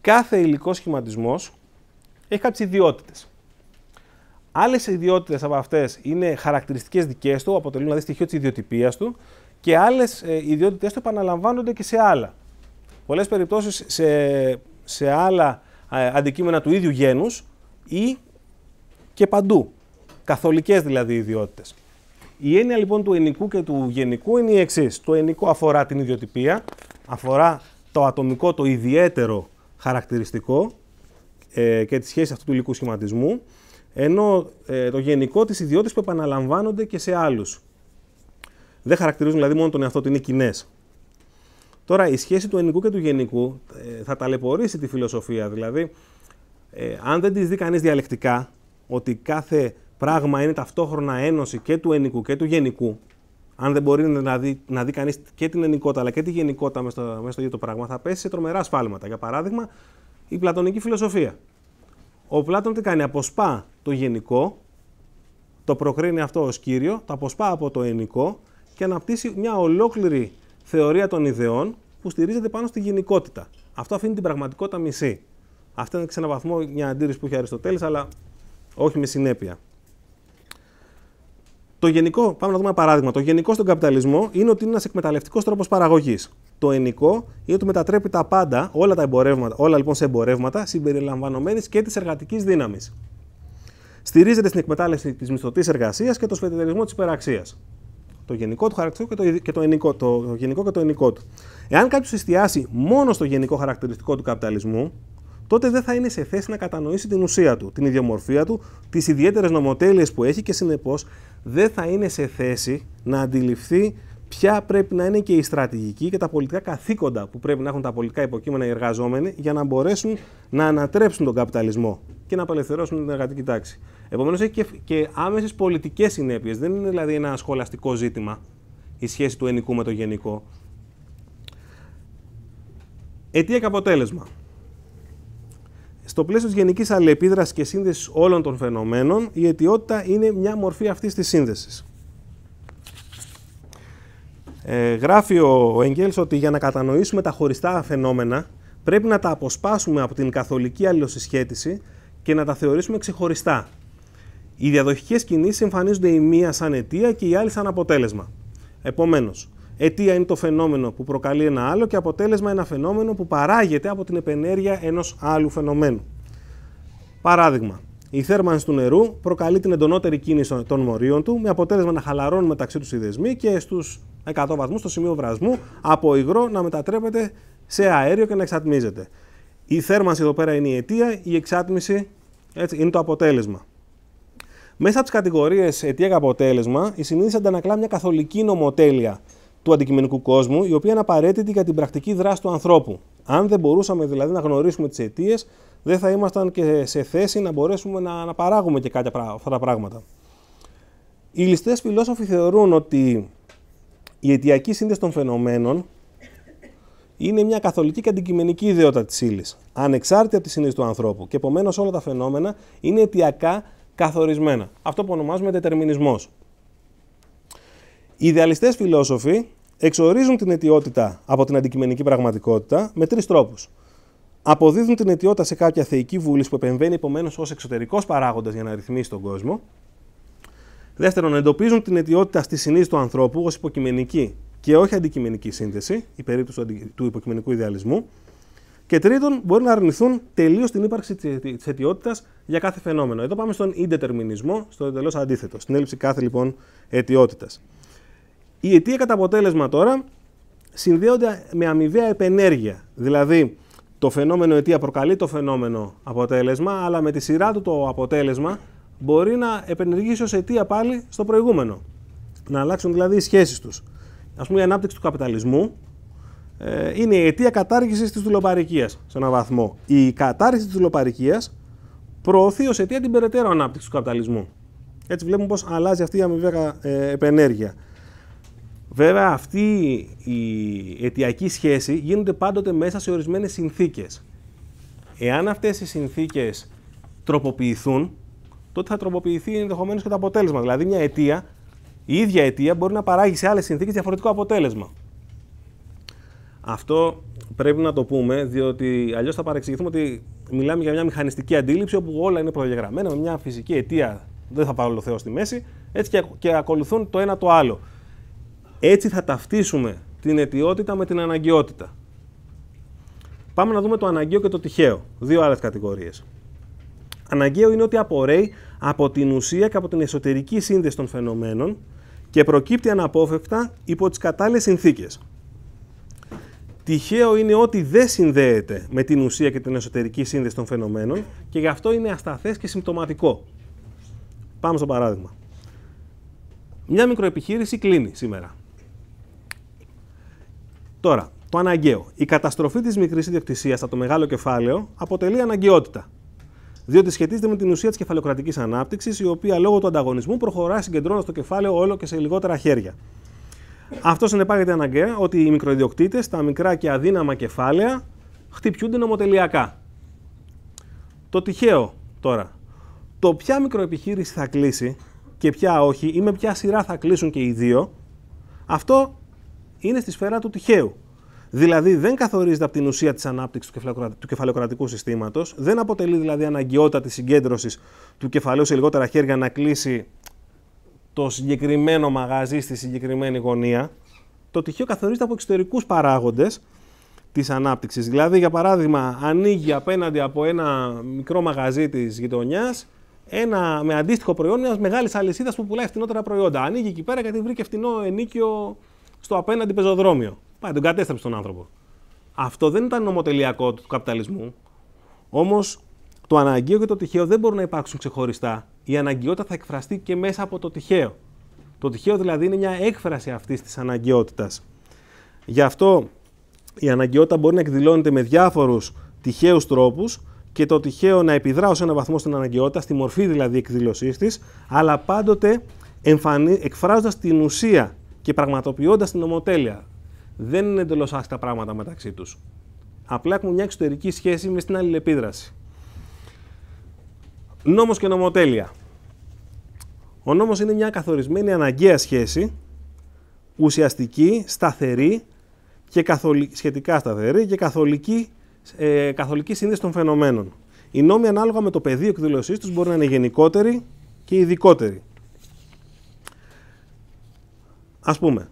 Speaker 1: Κάθε υλικός σχηματισμός έχει κάποιες ιδιότητες. Άλλες ιδιότητες από αυτές είναι χαρακτηριστικές δικές του, αποτελούν δηλαδή στοιχείο της ιδιοτυπίας του και άλλες ιδιότητέ του επαναλαμβάνονται και σε άλλα πολλές περιπτώσεις σε, σε άλλα ε, αντικείμενα του ίδιου γένους ή και παντού. Καθολικές δηλαδή ιδιότητες. Η έννοια λοιπόν του ενικού και του γενικού είναι η εξής. Το ενικό αφορά την ιδιοτυπία, αφορά το ατομικό, το ιδιαίτερο χαρακτηριστικό ε, και τη σχέση αυτού του υλικού σχηματισμού, ενώ ε, το γενικό τις ιδιότητες που επαναλαμβάνονται και σε άλλους. Δεν χαρακτηρίζουν δηλαδή μόνο τον εαυτό ότι είναι κοινές. Τώρα η σχέση του ενικού και του γενικού ε, θα ταλαιπωρήσει τη φιλοσοφία. Δηλαδή, ε, αν δεν της δει κανείς διαλεκτικά, ότι κάθε πράγμα είναι ταυτόχρονα ένωση και του ενικού και του γενικού, αν δεν μπορεί να δει, να δει κανείς και την ενικότητα αλλά και τη γενικότητα μέσα στο, μέσα στο ίδιο το πράγμα, θα πέσει σε τρομερά σφάλματα. Για παράδειγμα, η πλατωνική φιλοσοφία. Ο Πλάτων τι κάνει, αποσπά το γενικό, το προκρίνει αυτό ως κύριο, το αποσπά από το ενικό και αναπτύσσει μια ολόκληρη θεωρία των ιδεών που στηρίζεται πάνω στη γενικότητα. Αυτό αφήνει την πραγματικότητα μισή. Αυτό είναι σε έναν βαθμό μια αντίρρηση που είχε Αριστοτέλης, αλλά όχι με συνέπεια. Το γενικό, πάμε να δούμε ένα παράδειγμα. Το γενικό στον καπιταλισμό είναι ότι είναι ένας εκμεταλλευτικός τρόπος παραγωγής. Το ενικό είναι ότι μετατρέπει τα πάντα, όλα τα εμπορεύματα, όλα λοιπόν σε εμπορεύματα, συμπεριλαμβανομένης και της εργατικής δύναμης. Στηρίζεται στην εκμετάλλευση της μισθωτής εργασίας και το σφετερισμό της υπεραξίας το γενικό του χαρακτηριστικό και το, και το, ενικό, το, γενικό και το ενικό του. Εάν κάποιος εστιάσει μόνο στο γενικό χαρακτηριστικό του καπιταλισμού, τότε δεν θα είναι σε θέση να κατανοήσει την ουσία του, την ιδιομορφία του, τις ιδιαίτερες νομοτέλειες που έχει και συνεπώς δεν θα είναι σε θέση να αντιληφθεί ποια πρέπει να είναι και η στρατηγική και τα πολιτικά καθήκοντα που πρέπει να έχουν τα πολιτικά υποκείμενα οι εργαζόμενοι για να μπορέσουν να ανατρέψουν τον καπιταλισμό και να απελευθερώσουν την εργατική τάξη. Επομένως έχει και, και άμεσες πολιτικές συνέπειες. Δεν είναι δηλαδή ένα σχολαστικό ζήτημα η σχέση του ενικού με το γενικό. Αιτία ε, και αποτέλεσμα. Στο πλαίσιο της γενικής αλληλεπίδρασης και σύνδεσης όλων των φαινομένων, η αιτιότητα είναι μια μορφή αυτής της σύνδεσης. Ε, γράφει ο Εγγέλς ότι για να κατανοήσουμε τα χωριστά φαινόμενα πρέπει να τα αποσπάσουμε από την καθολική αλληλοσυσχέτιση και να τα θεωρήσουμε ξεχωριστά. Οι διαδοχικές κινήσεις εμφανίζονται η μία σαν αιτία και η άλλη σαν αποτέλεσμα. Επομένως, αιτία είναι το φαινόμενο που προκαλεί ένα άλλο και αποτέλεσμα ένα φαινόμενο που παράγεται από την επενέργεια ενός άλλου φαινομένου. Παράδειγμα, η θέρμανση του νερού προκαλεί την εντονότερη κίνηση των μορίων του, με αποτέλεσμα να χαλαρώνουν μεταξύ τους οι δεσμοί και στους 100 βαθμούς, στο σημείο βρασμού, από υγρό να μετατρέπεται σε αέριο και να εξατμίζεται. Η θέρμανση εδώ πέρα είναι η αιτία, η εξάτμιση έτσι, είναι το αποτέλεσμα. Μέσα από τις κατηγορίες αιτία και αποτέλεσμα, η συνείδηση αντανακλά μια καθολική νομοτέλεια του αντικειμενικού κόσμου, η οποία είναι απαραίτητη για την πρακτική δράση του ανθρώπου. Αν δεν μπορούσαμε δηλαδή να γνωρίσουμε τις αιτίες, δεν θα ήμασταν και σε θέση να μπορέσουμε να, να παράγουμε και κάποια αυτά τα πράγματα. Οι ληστές φιλόσοφοι θεωρούν ότι η αιτιακή σύνδεση των φαινομένων είναι μια καθολική και αντικειμενική ιδιότητα της ύλης, ανεξάρτητα από τη σύνδεση του ανθρώπου. Και επομένως όλα τα φαινόμενα είναι αιτιακά καθορισμένα. Αυτό που ονομάζουμε δετερμινισμό. Οι ιδεαλιστές φιλόσοφοι εξορίζουν την αιτιότητα από την αντικειμενική πραγματικότητα με τρεις τρόπους. Αποδίδουν την αιτιότητα σε κάποια θεϊκή βούληση που επεμβαίνει επομένως ως εξωτερικός παράγοντας για να ρυθμίσει τον κόσμο. Δεύτερον, εντοπίζουν την αιτιότητα στη συνείδηση του ανθρώπου ως υποκειμενική και όχι αντικειμενική σύνθεση, η περίπτωση του υποκειμενικού ιδεαλισμού. Και τρίτον, μπορεί να αρνηθούν τελείως την ύπαρξη της αιτιότητας για κάθε φαινόμενο. Εδώ πάμε στον ιντετερμινισμό, στο εντελώς αντίθετο, στην έλλειψη κάθε λοιπόν αιτιότητας. Η αιτία κατά αποτέλεσμα τώρα συνδέονται με αμοιβαία επενέργεια. Δηλαδή, το φαινόμενο αιτία προκαλεί το φαινόμενο αποτέλεσμα, αλλά με τη σειρά του το αποτέλεσμα μπορεί να επενεργήσει ως αιτία πάλι στο προηγούμενο. Να αλλάξουν δηλαδή οι σχέσεις τους. Ας πούμε, η ανάπτυξη του καπιταλισμού ε, είναι η αιτία κατάργησης της δουλοπαρικία σε έναν βαθμό. Η κατάργηση της δουλοπαρικία προωθεί ως αιτία την περαιτέρω ανάπτυξη του καπιταλισμού. Έτσι βλέπουμε πώ αλλάζει αυτή η αμοιβαία ε, επενέργεια. Βέβαια, αυτή η αιτιακή σχέση γίνεται πάντοτε μέσα σε ορισμένες συνθήκες. Εάν αυτές οι συνθήκες τροποποιηθούν, τότε θα τροποποιηθεί ενδεχομένως και το αποτέλεσμα. Δηλαδή, μια αιτία, η ίδια αιτία μπορεί να παράγει σε άλλες συνθήκες διαφορετικό αποτέλεσμα. Αυτό πρέπει να το πούμε, διότι αλλιώς θα παρεξηγηθούμε ότι μιλάμε για μια μηχανιστική αντίληψη όπου όλα είναι προδιαγραμμένα με μια φυσική αιτία. Δεν θα πάω ο Θεό στη μέση. Έτσι και, και ακολουθούν το ένα το άλλο. Έτσι θα ταυτίσουμε την αιτιότητα με την αναγκαιότητα. Πάμε να δούμε το αναγκαίο και το τυχαίο. Δύο άλλες κατηγορίες. Αναγκαίο είναι ότι απορρέει από την ουσία και από την εσωτερική σύνδεση των φαινομένων και προκύπτει αναπόφευκτα υπό τις κατάλληλες συνθήκες. Τυχαίο είναι ότι δεν συνδέεται με την ουσία και την εσωτερική σύνδεση των φαινομένων και γι' αυτό είναι ασταθές και συμπτωματικό. Πάμε στο παράδειγμα. Μια μικροεπιχείρηση κλείνει σήμερα. Τώρα, το αναγκαίο. Η καταστροφή της μικρής ιδιοκτησίας από το μεγάλο κεφάλαιο αποτελεί αναγκαιότητα. Διότι σχετίζεται με την ουσία της κεφαλαιοκρατικής ανάπτυξης, η οποία λόγω του ανταγωνισμού προχωρά συγκεντρώνοντας το κεφάλαιο όλο και σε λιγότερα χέρια. Αυτός συνεπάγεται αναγκαία ότι οι μικροϊδιοκτήτε, τα μικρά και αδύναμα κεφάλαια, χτυπιούνται νομοτελειακά. Το τυχαίο τώρα. Το ποια μικροεπιχείρηση θα κλείσει και ποια όχι ή με ποια σειρά θα κλείσουν και οι δύο, αυτό είναι στη σφαίρα του τυχαίου. Δηλαδή δεν καθορίζεται από την ουσία της ανάπτυξης του κεφαλαιοκρατικού συστήματος, δεν αποτελεί δηλαδή αναγκαιότητα της συγκέντρωσης του κεφαλαίου σε λιγότερα χέρια να κλείσει το συγκεκριμένο μαγαζί στη συγκεκριμένη γωνία, το τυχείο καθορίζεται από εξωτερικούς παράγοντες της ανάπτυξης. Δηλαδή, για παράδειγμα, ανοίγει απέναντι από ένα μικρό μαγαζί της γειτονιάς ένα με αντίστοιχο προϊόν μιας μεγάλης αλυσίδας που πουλάει φτηνότερα προϊόντα. Ανοίγει εκεί πέρα γιατί βρήκε φτηνό ενίκιο στο απέναντι πεζοδρόμιο. Πάει, τον κατέστρεψε τον άνθρωπο. Αυτό δεν ήταν νομοτελειακό του καπιταλισμού. Όμως το αναγκαίο και το τυχαίο δεν μπορούν να υπάρξουν ξεχωριστά η αναγκαιότητα θα εκφραστεί και μέσα από το τυχαίο. Το τυχαίο δηλαδή είναι μια έκφραση αυτής της αναγκαιότητας. Γι' αυτό η αναγκαιότητα μπορεί να εκδηλώνεται με διάφορους τυχαίους τρόπους και το τυχαίο να επιδρά ως έναν βαθμό στην αναγκαιότητα, στη μορφή δηλαδή εκδήλωσής της, αλλά πάντοτε εκφράζοντας την ουσία και πραγματοποιώντας την ομοτέλεια. Δεν είναι εντελώς άσχητα πράγματα μεταξύ τους. Απλά έχουν μια εξωτερική σχέση με την αλληλεπίδραση. Νόμος και νομοτέλεια. Ο νόμος είναι μια καθορισμένη αναγκαία σχέση, ουσιαστική, σταθερή και καθολική, σχετικά σταθερή και καθολική, ε, καθολική σύνδεση των φαινομένων. Οι νόμοι ανάλογα με το πεδίο εκδήλωσής τους μπορεί να είναι γενικότεροι και ειδικότεροι. Ας πούμε,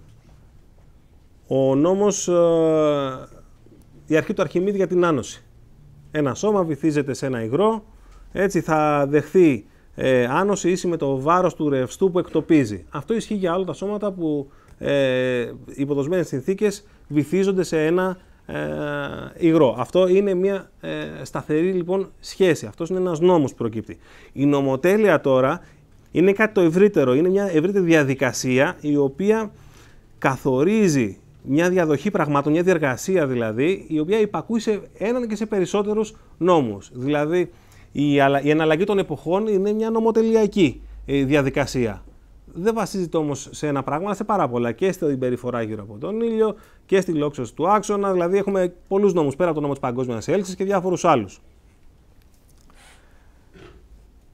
Speaker 1: ο νόμος, ε, η αρχή του Αρχιμίδη για την άνοση. Ένα σώμα βυθίζεται σε ένα υγρό, έτσι θα δεχθεί ε, άνοση ίση με το βάρος του ρευστού που εκτοπίζει. Αυτό ισχύει για όλα τα σώματα που ε, υποδοσμένες συνθήκες βυθίζονται σε ένα ε, υγρό. Αυτό είναι μια ε, σταθερή λοιπόν σχέση. Αυτός είναι ένας νόμος που προκύπτει. Η νομοτέλεια τώρα είναι κάτι το ευρύτερο. Είναι μια ευρύτερη διαδικασία η οποία καθορίζει μια διαδοχή πραγμάτων, μια διεργασία δηλαδή, η οποία υπακούει σε έναν και σε περισσότερους νόμους. Δηλαδή, η, η εναλλαγή των εποχών είναι μια νομοτελειακή ε, διαδικασία. Δεν βασίζεται όμως σε ένα πράγμα, αλλά σε πάρα πολλά. Και στην περιφορά γύρω από τον ήλιο και στη λόξωση του άξονα. Δηλαδή, έχουμε πολλούς νόμους πέρα από τον νόμο της παγκόσμιας έλξης και διάφορους άλλους.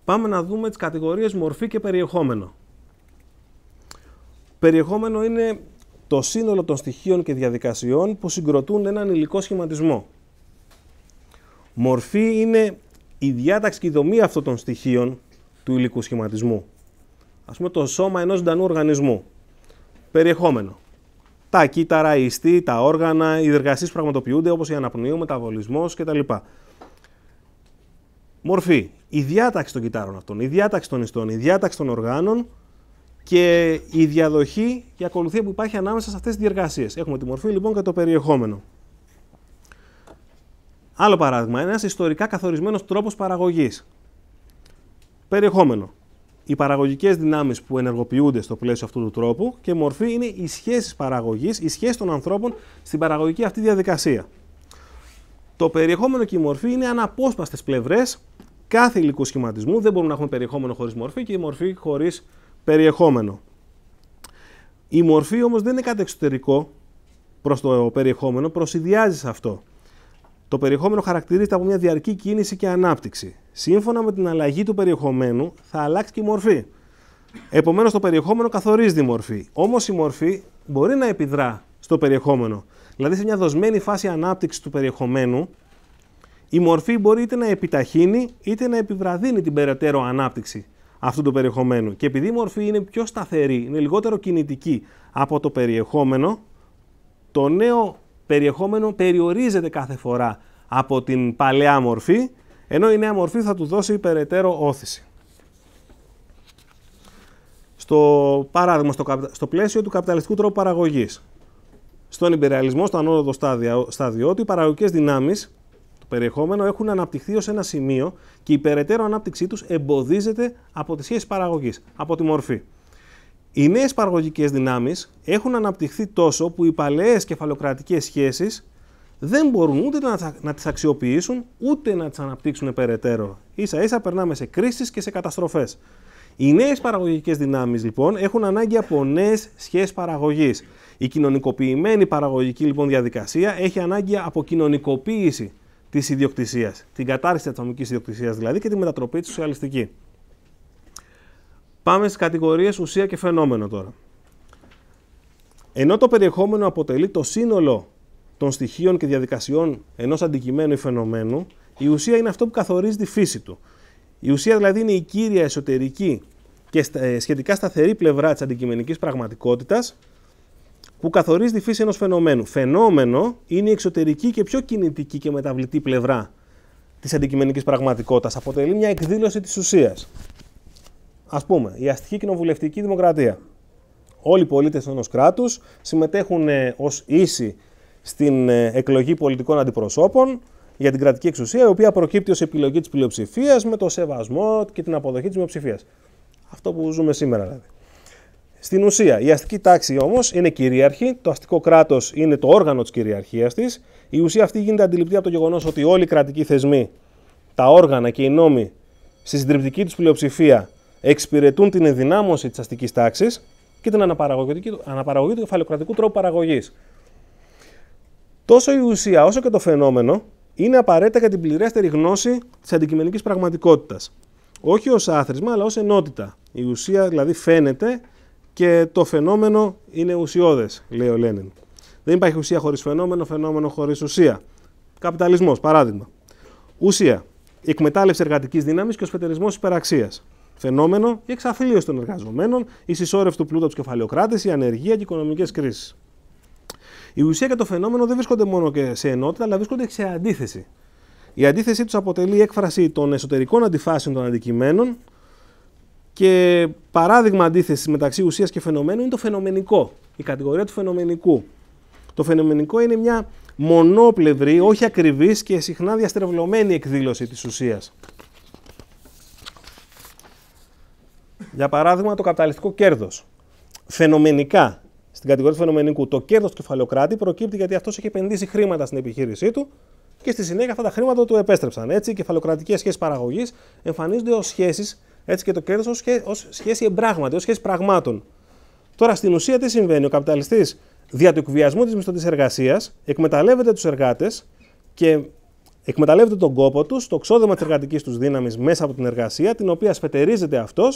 Speaker 1: Πάμε να δούμε τις κατηγορίες μορφή και περιεχόμενο. Περιεχόμενο είναι το σύνολο των στοιχείων και διαδικασιών που συγκροτούν έναν υλικό σχηματισμό. Μορφή είναι η διάταξη και η δομή αυτών των στοιχείων του υλικού σχηματισμού. Ας πούμε το σώμα ενός ζωντανού οργανισμού. Περιεχόμενο. Τα κύτταρα, η ιστοί, τα όργανα, οι εργασίες που πραγματοποιούνται όπως η αναπνοή, ο μεταβολισμός κτλ. Μορφή. Η διάταξη των κυτάρων αυτών, η διάταξη των ιστών, η διάταξη των οργάνων και η διαδοχή και η ακολουθία που υπάρχει ανάμεσα σε αυτές τις διεργασίες. Έχουμε τη μορφή λοιπόν και το περιεχόμενο. Άλλο παράδειγμα, ένας ιστορικά καθορισμένος τρόπος παραγωγής. Περιεχόμενο. Οι παραγωγικές δυνάμεις που ενεργοποιούνται στο πλαίσιο αυτού του τρόπου και μορφή είναι οι σχέσεις παραγωγής, οι σχέσεις των ανθρώπων στην παραγωγική αυτή διαδικασία. Το περιεχόμενο και η μορφή είναι αναπόσπαστες πλευρές κάθε υλικού σχηματισμού. Δεν μπορούμε να έχουμε περιεχόμενο χωρίς μορφή και η μορφή χωρίς περιεχόμενο. Η μορφή όμως δεν είναι κάτι εξωτερικό προς το περιεχόμενο, προσυδειάζει σε αυτό. Το περιεχόμενο χαρακτηρίζεται από μια διαρκή κίνηση και ανάπτυξη. Σύμφωνα με την αλλαγή του περιεχομένου, θα αλλάξει και η μορφή. Επομένως, το περιεχόμενο καθορίζει τη μορφή. Όμως, η μορφή μπορεί να επιδρά στο περιεχόμενο. Δηλαδή, σε μια δοσμένη φάση ανάπτυξης του περιεχομένου, η μορφή μπορεί είτε να επιταχύνει είτε να επιβραδύνει την περαιτέρω ανάπτυξη αυτού του περιεχομένου. Και επειδή η μορφή είναι πιο σταθερή, είναι λιγότερο κινητική από το περιεχόμενο, το νέο περιεχόμενο περιορίζεται κάθε φορά από την παλαιά μορφή, ενώ η νέα μορφή θα του δώσει περαιτέρω όθηση. Στο παράδειγμα, στο, στο πλαίσιο του καπιταλιστικού τρόπου παραγωγής. Στον υπεριαλισμό, στο ανώτατο στάδιο, στάδιο οι παραγωγικές δυνάμεις, το περιεχόμενο, έχουν αναπτυχθεί ως ένα σημείο και η περαιτέρω ανάπτυξή τους εμποδίζεται από τη σχέση παραγωγής, από τη μορφή. Οι νέες παραγωγικές δυνάμεις έχουν αναπτυχθεί τόσο που οι παλαιές κεφαλοκρατικές σχέσεις δεν μπορούν ούτε να τις αξιοποιήσουν ούτε να τις αναπτύξουν περαιτέρω. σα ίσα περνάμε σε κρίσεις και σε καταστροφές. Οι νέες παραγωγικές δυνάμεις λοιπόν έχουν ανάγκη από νέες σχέσεις παραγωγής. Η κοινωνικοποιημένη παραγωγική λοιπόν διαδικασία έχει ανάγκη από κοινωνικοποίηση της ιδιοκτησίας, την κατάρριση της ατομικής ιδιοκτησίας δηλαδή και τη μετατροπή της σοσιαλιστική. Πάμε στις κατηγορίες ουσία και φαινόμενο τώρα. Ενώ το περιεχόμενο αποτελεί το σύνολο των στοιχείων και διαδικασιών ενός αντικειμένου ή φαινομένου, η ουσία είναι αυτό που καθορίζει τη φύση του. Η ουσία δηλαδή είναι η κύρια εσωτερική και ε, σχετικά σταθερή πλευρά της αντικειμενικής πραγματικότητας που καθορίζει τη φύση ενός φαινομένου. Φαινόμενο είναι η εξωτερική και πιο κινητική και μεταβλητή πλευρά της αντικειμενικής πραγματικότητας. Αποτελεί μια εκδήλωση της ουσίας. Ας πούμε, η αστική κοινοβουλευτική δημοκρατία. Όλοι οι πολίτες ενός κράτους συμμετέχουν ε, ως ίσοι στην ε, εκλογή πολιτικών αντιπροσώπων για την κρατική εξουσία, η οποία προκύπτει ως επιλογή της πλειοψηφίας με το σεβασμό και την αποδοχή της μειοψηφίας. Αυτό που ζούμε σήμερα δηλαδή. Στην ουσία, η αστική τάξη όμως είναι κυρίαρχη, το αστικό κράτος είναι το όργανο της κυριαρχίας της. Η ουσία αυτή γίνεται αντιληπτή από το γεγονός ότι όλοι οι κρατικοί θεσμοί, τα όργανα και οι νόμοι στη συντριπτική τους πλειοψηφία εξυπηρετούν την ενδυνάμωση της αστικής τάξης και την αναπαραγωγή του κεφαλαιοκρατικού τρόπου παραγωγής. Τόσο η ουσία όσο και το φαινόμενο είναι απαραίτητα για την πληρέστερη γνώση της αντικειμενικής πραγματικότητας. Όχι ως άθροισμα, αλλά ως ενότητα. Η ουσία δηλαδή φαίνεται και το φαινόμενο είναι ουσιώδες, λέει ο Λένιν. Δεν υπάρχει ουσία χωρίς φαινόμενο, φαινόμενο χωρίς ουσία. Καπιταλισμός, παράδειγμα. Ουσία. Η εκμετάλλευση εργατικής δύναμης και ο σφετερισμό υπεραξίας φαινόμενο η εξαθλίωση των εργαζομένων, η συσσόρευση του πλούτου από τους κεφαλαιοκράτες, η ανεργία και οι οικονομικές κρίσεις. Η ουσία και το φαινόμενο δεν βρίσκονται μόνο σε ενότητα, αλλά βρίσκονται και σε αντίθεση. Η αντίθεσή τους αποτελεί έκφραση των εσωτερικών αντιφάσεων των αντικειμένων και παράδειγμα αντίθεσης μεταξύ ουσίας και φαινομένου είναι το φαινομενικό, η κατηγορία του φαινομενικού. Το φαινομενικό είναι μια μονόπλευρη, όχι ακριβής και συχνά διαστρεβλωμένη εκδήλωση της ουσίας. Για παράδειγμα, το καπιταλιστικό κέρδος. Φαινομενικά, στην κατηγορία του φαινομενικού, το κέρδος του κεφαλαιοκράτη προκύπτει γιατί αυτός έχει επενδύσει χρήματα στην επιχείρησή του και στη συνέχεια αυτά τα χρήματα του επέστρεψαν. Έτσι, οι κεφαλαιοκρατικές σχέσεις παραγωγής εμφανίζονται ως σχέσεις, έτσι και το κέρδος ως σχέση εμπράγματη, ως σχέση πραγμάτων. Τώρα, στην ουσία, τι συμβαίνει. Ο καπιταλιστής δια του εκβιασμού της μισθωτής εργασίας εκμεταλλεύεται τους εργάτες και εκμεταλλεύεται τον κόπο τους, το ξόδεμα της εργατικής τους δύναμης μέσα από την εργασία, την οποία σφετερίζεται αυτό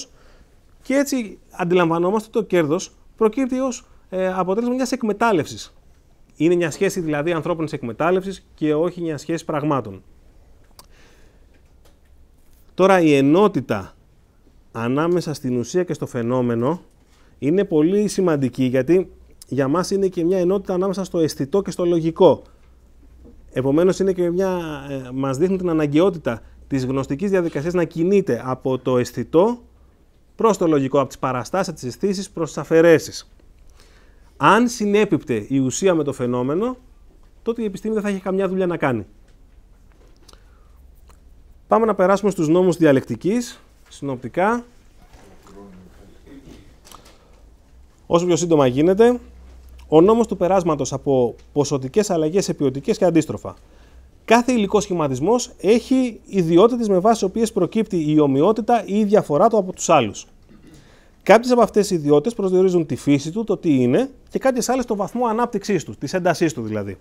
Speaker 1: και έτσι αντιλαμβανόμαστε ότι το κέρδος προκύπτει ως ε, αποτέλεσμα μιας εκμετάλλευσης. Είναι μια σχέση δηλαδή ανθρώπινη εκμετάλλευσης και όχι μια σχέση πραγμάτων. Τώρα η ενότητα ανάμεσα στην ουσία και στο φαινόμενο είναι πολύ σημαντική γιατί για μας είναι και μια ενότητα ανάμεσα στο αισθητό και στο λογικό. Επομένως είναι μια, ε, μας δείχνει την αναγκαιότητα της γνωστικής διαδικασίας να κινείται από το αισθητό προς το λογικό, από τις παραστάσεις, τις αισθήσεις προς τις αφαιρέσεις. Αν συνέπιπτε η ουσία με το φαινόμενο, τότε η επιστήμη δεν θα έχει καμιά δουλειά να κάνει. Πάμε να περάσουμε στους νόμους διαλεκτικής, συνοπτικά. Όσο πιο σύντομα γίνεται, ο νόμος του περάσματος από ποσοτικές αλλαγές σε ποιοτικές και αντίστροφα. Κάθε υλικό σχηματισμός έχει ιδιότητες με βάση τις οποίες προκύπτει η ομοιότητα ή η διαφορά του από τους άλλους. Κάποιες από αυτές οι ιδιότητες προσδιορίζουν τη φύση του, το τι είναι και κάποιες άλλες το βαθμό ανάπτυξής τους, της έντασής τους δηλαδή.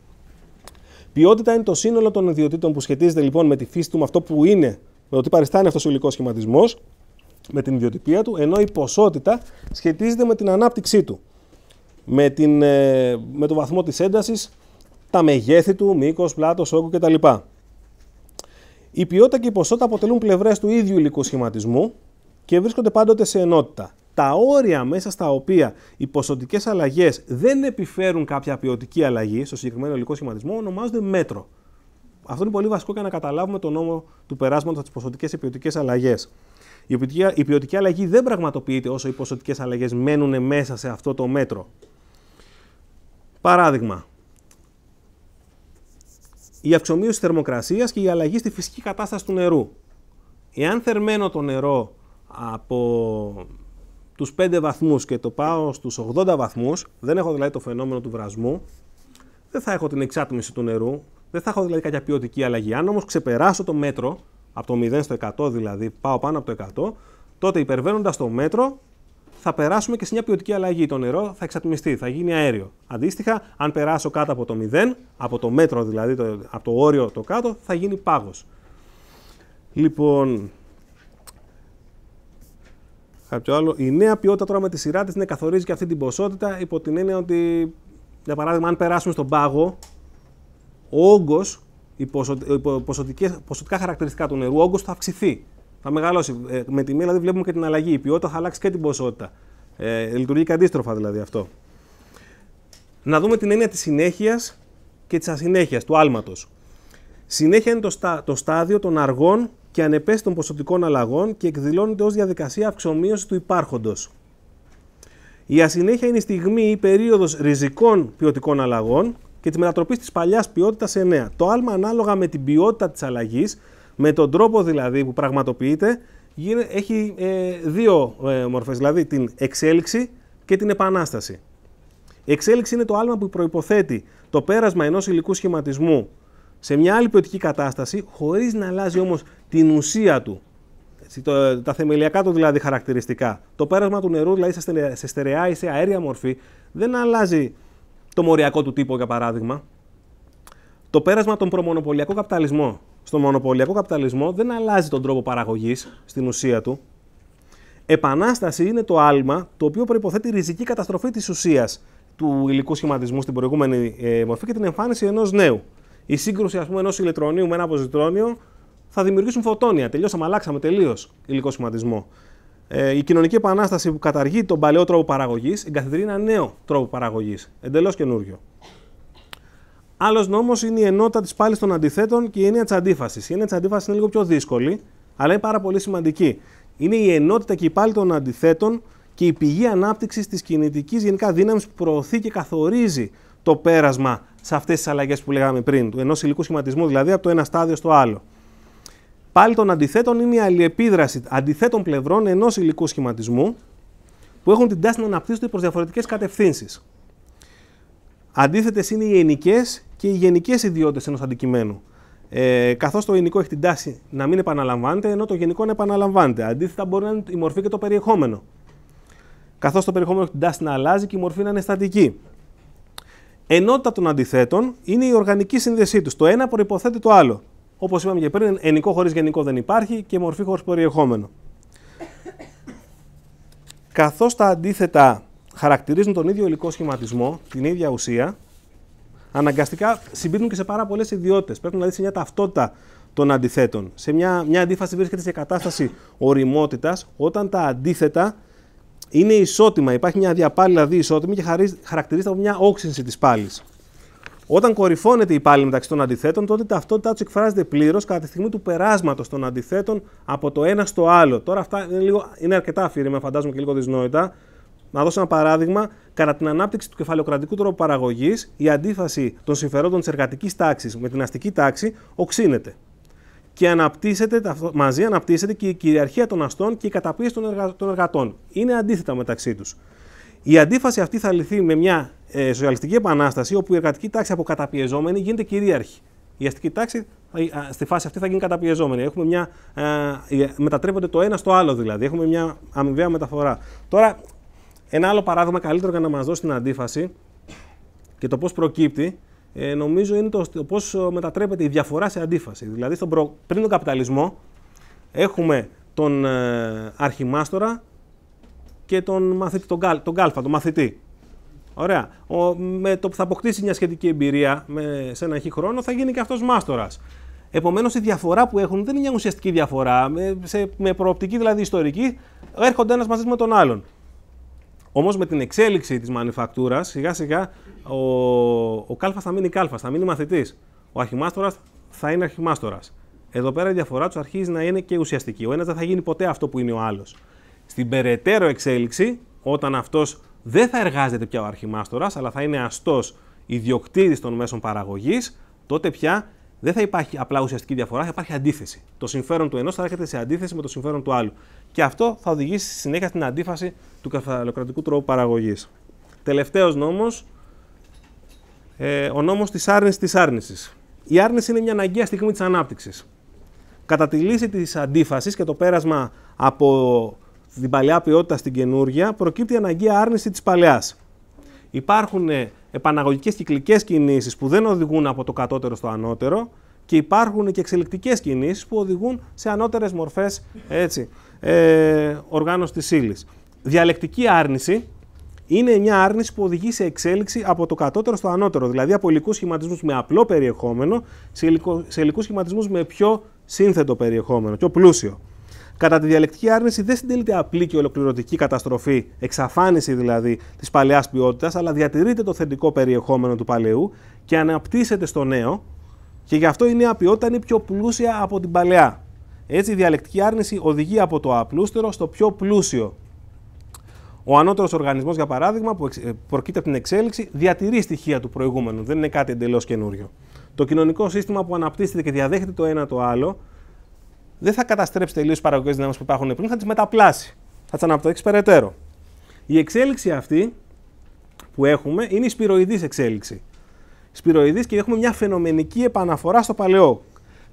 Speaker 1: Ποιότητα είναι το σύνολο των ιδιότητων που σχετίζεται λοιπόν με τη φύση του, με αυτό που είναι, με το τι παριστάνει αυτός ο υλικός σχηματισμός, με την ιδιοτυπία του, ενώ η ποσότητα σχετίζεται με την ανάπτυξή του, με, την, ε, με το βαθμό της έντασης τα μεγέθη του, μήκος, πλάτος, όγκο κτλ. Η ποιότητα και η ποσότητα αποτελούν πλευρές του ίδιου υλικού σχηματισμού και βρίσκονται πάντοτε σε ενότητα. Τα όρια μέσα στα οποία οι ποσοτικές αλλαγές δεν επιφέρουν κάποια ποιοτική αλλαγή στο συγκεκριμένο υλικό σχηματισμό ονομάζονται μέτρο. Αυτό είναι πολύ βασικό για να καταλάβουμε τον νόμο του περάσματος από τις ποσοτικές και ποιοτικές αλλαγές. Η ποιοτική, η ποιοτική αλλαγή δεν πραγματοποιείται όσο οι ποσοτικές αλλαγές μένουν μέσα σε αυτό το μέτρο. Παράδειγμα, η αυξομοίωση θερμοκρασίας και η αλλαγή στη φυσική κατάσταση του νερού. Εάν θερμαίνω το νερό από τους 5 βαθμούς και το πάω στους 80 βαθμούς, δεν έχω δηλαδή το φαινόμενο του βρασμού, δεν θα έχω την εξάτμιση του νερού, δεν θα έχω δηλαδή κάποια ποιοτική αλλαγή. Αν όμως ξεπεράσω το μέτρο, από το 0 στο 100 δηλαδή, πάω πάνω από το 100, τότε υπερβαίνοντας το μέτρο θα περάσουμε και σε μια ποιοτική αλλαγή. Το νερό θα εξατμιστεί, θα γίνει αέριο. Αντίστοιχα, αν περάσω κάτω από το 0, από το μέτρο δηλαδή, από το όριο το κάτω, θα γίνει πάγος. Λοιπόν, κάποιο άλλο. Η νέα ποιότητα τώρα με τη σειρά της είναι καθορίζει και αυτή την ποσότητα υπό την έννοια ότι, για παράδειγμα, αν περάσουμε στον πάγο, ο όγκος, οι ποσοτικά χαρακτηριστικά του νερού, ο όγκος θα αυξηθεί θα μεγαλώσει. Ε, με μία, δηλαδή βλέπουμε και την αλλαγή. Η ποιότητα θα αλλάξει και την ποσότητα. Ε, λειτουργεί και αντίστροφα δηλαδή αυτό. Να δούμε την έννοια της συνέχειας και της ασυνέχειας, του άλματος. Συνέχεια είναι το, στα, το στάδιο των αργών και ανεπαίσθητων ποσοτικών αλλαγών και εκδηλώνεται ως διαδικασία αυξομοίωσης του υπάρχοντος. Η ασυνέχεια είναι η στιγμή ή περίοδος ριζικών ποιοτικών αλλαγών και τη μετατροπή της παλιάς ποιότητας σε νέα. Το άλμα ανάλογα με την ποιότητα της αλλαγής με τον τρόπο δηλαδή που πραγματοποιείται, έχει ε, δύο ε, μορφές, δηλαδή την εξέλιξη και την επανάσταση. Η εξέλιξη είναι το άλμα που προϋποθέτει το πέρασμα ενός υλικού σχηματισμού σε μια άλλη ποιοτική κατάσταση, χωρίς να αλλάζει όμως την ουσία του, τα θεμελιακά του δηλαδή χαρακτηριστικά. Το πέρασμα του νερού, δηλαδή σε στερεά ή σε αέρια μορφή, δεν αλλάζει το μοριακό του τύπο, για παράδειγμα. Το πέρασμα των τον προμονοπολιακό στον μονοπωλιακό καπιταλισμό δεν αλλάζει τον τρόπο παραγωγής στην ουσία του. Επανάσταση είναι το άλμα το οποίο προποθέτει ριζική καταστροφή της ουσίας του υλικού σχηματισμού στην προηγούμενη ε, μορφή και την εμφάνιση ενός νέου. Η σύγκρουση ας πούμε, ενός ηλεκτρονίου με ένα αποζητρόνιο θα δημιουργήσουν φωτόνια. Τελειώσαμε, αλλάξαμε τελείως υλικό σχηματισμό. Ε, η κοινωνική επανάσταση που καταργεί τον παλαιό τρόπο παραγωγής εγκαθιδρύει ένα νέο τρόπο παραγωγής, εντελώς καινούριο. Άλλος νόμος είναι η ενότητα της πάλι των αντιθέτων και η έννοια της αντίφασης. Η έννοια της αντίφασης είναι λίγο πιο δύσκολη, αλλά είναι πάρα πολύ σημαντική. Είναι η ενότητα και η πάλη των αντιθέτων και η πηγή ανάπτυξης της κινητικής γενικά δύναμης που προωθεί και καθορίζει το πέρασμα σε αυτές τις αλλαγές που λέγαμε πριν, του ενός υλικού σχηματισμού δηλαδή από το ένα στάδιο στο άλλο. Πάλι των αντιθέτων είναι η αλληλεπίδραση αντιθέτων πλευρών ενός υλικού σχηματισμού που έχουν την τάση να αναπτύσσονται προς διαφορετικές κατευθύνσεις. Αντίθετες είναι οι ενικές και οι γενικές ιδιότητες ενός αντικειμένου. Ε, Καθώς το γενικό έχει την τάση να μην επαναλαμβάνεται, ενώ το γενικό να επαναλαμβάνεται. Αντίθετα, μπορεί να είναι η μορφή και το περιεχόμενο. Καθώς το περιεχόμενο έχει την τάση να αλλάζει και η μορφή να είναι στατική. Ενότητα των αντιθέτων είναι η οργανική σύνδεσή τους. Το ένα προποθέτει το άλλο. Όπως είπαμε και πριν, ενικό χωρίς γενικό δεν υπάρχει και μορφή χωρίς περιεχόμενο. Καθώς τα αντίθετα χαρακτηρίζουν τον ίδιο υλικό σχηματισμό, την ίδια ουσία, αναγκαστικά συμπίπτουν και σε πάρα πολλές ιδιότητες. Πρέπει να δεις μια ταυτότητα των αντιθέτων. Σε μια, μια αντίφαση βρίσκεται σε κατάσταση οριμότητας όταν τα αντίθετα είναι ισότιμα. Υπάρχει μια διαπάλη δηλαδή ισότιμη και χαρακτηρίζεται από μια όξυνση της πάλης. Όταν κορυφώνεται η πάλη μεταξύ των αντιθέτων, τότε η ταυτότητά τους εκφράζεται πλήρως κατά τη στιγμή του περάσματος των αντιθέτων από το ένα στο άλλο. Τώρα αυτά είναι, λίγο, είναι αρκετά αφήρημα, φαντάζομαι και λίγο δυσνόητα. Να δώσω ένα παράδειγμα. Κατά την ανάπτυξη του κεφαλαιοκρατικού τρόπου παραγωγής, η αντίφαση των συμφερόντων της εργατικής τάξης με την αστική τάξη οξύνεται. Και αναπτύσσεται, μαζί αναπτύσσεται και η κυριαρχία των αστών και η καταπίεση των, εργατών. Είναι αντίθετα μεταξύ τους. Η αντίφαση αυτή θα λυθεί με μια ε, σοσιαλιστική επανάσταση, όπου η εργατική τάξη από καταπιεζόμενη γίνεται κυρίαρχη. Η αστική τάξη στη φάση αυτή θα γίνει καταπιεζόμενη. Έχουμε μια, ε, μετατρέπονται το ένα στο άλλο δηλαδή. Έχουμε μια αμοιβαία μεταφορά. Τώρα, ένα άλλο παράδειγμα καλύτερο για να μας δώσει την αντίφαση και το πώς προκύπτει, ε, νομίζω είναι το, το πώς ε, μετατρέπεται η διαφορά σε αντίφαση. Δηλαδή, στον πριν τον καπιταλισμό, έχουμε τον ε, αρχιμάστορα και τον, μαθητή, τον, γκάλ, τον κάλφα, τον μαθητή. Ωραία. με το που θα αποκτήσει μια σχετική εμπειρία με, σε ένα αρχή χρόνο, θα γίνει και αυτός μάστορας. Επομένως, η διαφορά που έχουν δεν είναι μια ουσιαστική διαφορά. Με, σε, με προοπτική δηλαδή ιστορική, έρχονται ένας μαζί με τον άλλον. Όμως με την εξέλιξη της μανιφακτούρας, σιγά σιγά ο, ο κάλφας θα μείνει κάλφας, θα μείνει μαθητής. Ο αρχιμάστορας θα είναι αρχιμάστορας. Εδώ πέρα η διαφορά τους αρχίζει να είναι και ουσιαστική. Ο ένας δεν θα γίνει ποτέ αυτό που είναι ο άλλος. Στην περαιτέρω εξέλιξη, όταν αυτός δεν θα εργάζεται πια ο αρχιμάστορας, αλλά θα είναι αστός ιδιοκτήτης των μέσων παραγωγής, τότε πια δεν θα υπάρχει απλά ουσιαστική διαφορά, θα υπάρχει αντίθεση. Το συμφέρον του ενός θα έρχεται σε αντίθεση με το συμφέρον του άλλου. Και αυτό θα οδηγήσει στη συνέχεια στην αντίφαση του καθαλοκρατικού τρόπου παραγωγής. Τελευταίος νόμος, ε, ο νόμος της άρνησης της άρνησης. Η άρνηση είναι μια αναγκαία στιγμή της ανάπτυξης. Κατά τη λύση της αντίφασης και το πέρασμα από την παλιά ποιότητα στην καινούργια, προκύπτει η αναγκαία άρνηση της παλαιάς. Υπάρχουν επαναγωγικές κυκλικές κινήσεις που δεν οδηγούν από το κατώτερο στο ανώτερο και υπάρχουν και εξελικτικές κινήσεις που οδηγούν σε ανώτερες μορφές έτσι, ε, οργάνωση της ύλης. Διαλεκτική άρνηση είναι μια άρνηση που οδηγεί σε εξέλιξη από το κατώτερο στο ανώτερο, δηλαδή από υλικούς σχηματισμούς με απλό περιεχόμενο σε υλικούς σχηματισμούς με πιο σύνθετο περιεχόμενο, πιο πλούσιο. Κατά τη διαλεκτική άρνηση δεν συντελείται απλή και ολοκληρωτική καταστροφή, εξαφάνιση δηλαδή της παλαιάς ποιότητας, αλλά διατηρείται το θετικό περιεχόμενο του παλαιού και αναπτύσσεται στο νέο και γι' αυτό η νέα ποιότητα είναι πιο πλούσια από την παλαιά. Έτσι, η διαλεκτική άρνηση οδηγεί από το απλούστερο στο πιο πλούσιο. Ο ανώτερος οργανισμός, για παράδειγμα, που ε, προκείται από την εξέλιξη, διατηρεί στοιχεία του προηγούμενου. Δεν είναι κάτι εντελώς καινούριο. Το κοινωνικό σύστημα που αναπτύσσεται και διαδέχεται το ένα το άλλο δεν θα καταστρέψει τελείως τι παραγωγικέ δυνάμεις που υπάρχουν πριν, θα τις μεταπλάσει. Θα τις αναπτύξει περαιτέρω. Η εξέλιξη αυτή που έχουμε είναι η σπυροειδής εξέλιξη. Σπυροειδής και έχουμε μια φαινομενική επαναφορά στο παλαιό.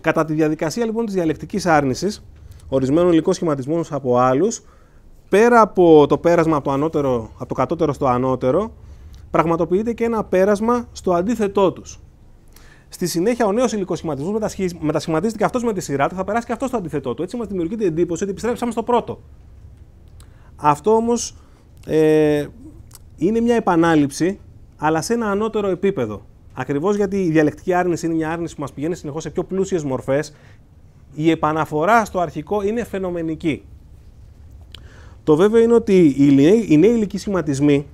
Speaker 1: Κατά τη διαδικασία λοιπόν της διαλεκτικής άρνησης ορισμένων υλικών σχηματισμών από άλλους, πέρα από το πέρασμα από το, ανώτερο, από το κατώτερο στο ανώτερο, πραγματοποιείται και ένα πέρασμα στο αντίθετό τους. Στη συνέχεια, ο νέος υλικός μετασχηματίζεται και αυτός με τη σειρά του, θα περάσει και αυτός στο αντιθετό του. Έτσι μας δημιουργείται η εντύπωση ότι επιστρέψαμε στο πρώτο. Αυτό όμως ε, είναι μια επανάληψη, αλλά σε ένα ανώτερο επίπεδο. Ακριβώς γιατί η διαλεκτική άρνηση είναι μια άρνηση που μας πηγαίνει συνεχώς σε πιο πλούσιες μορφές, η επαναφορά στο αρχικό είναι φαινομενική. Το βέβαιο είναι ότι οι νέοι υλικοί σχηματισμοί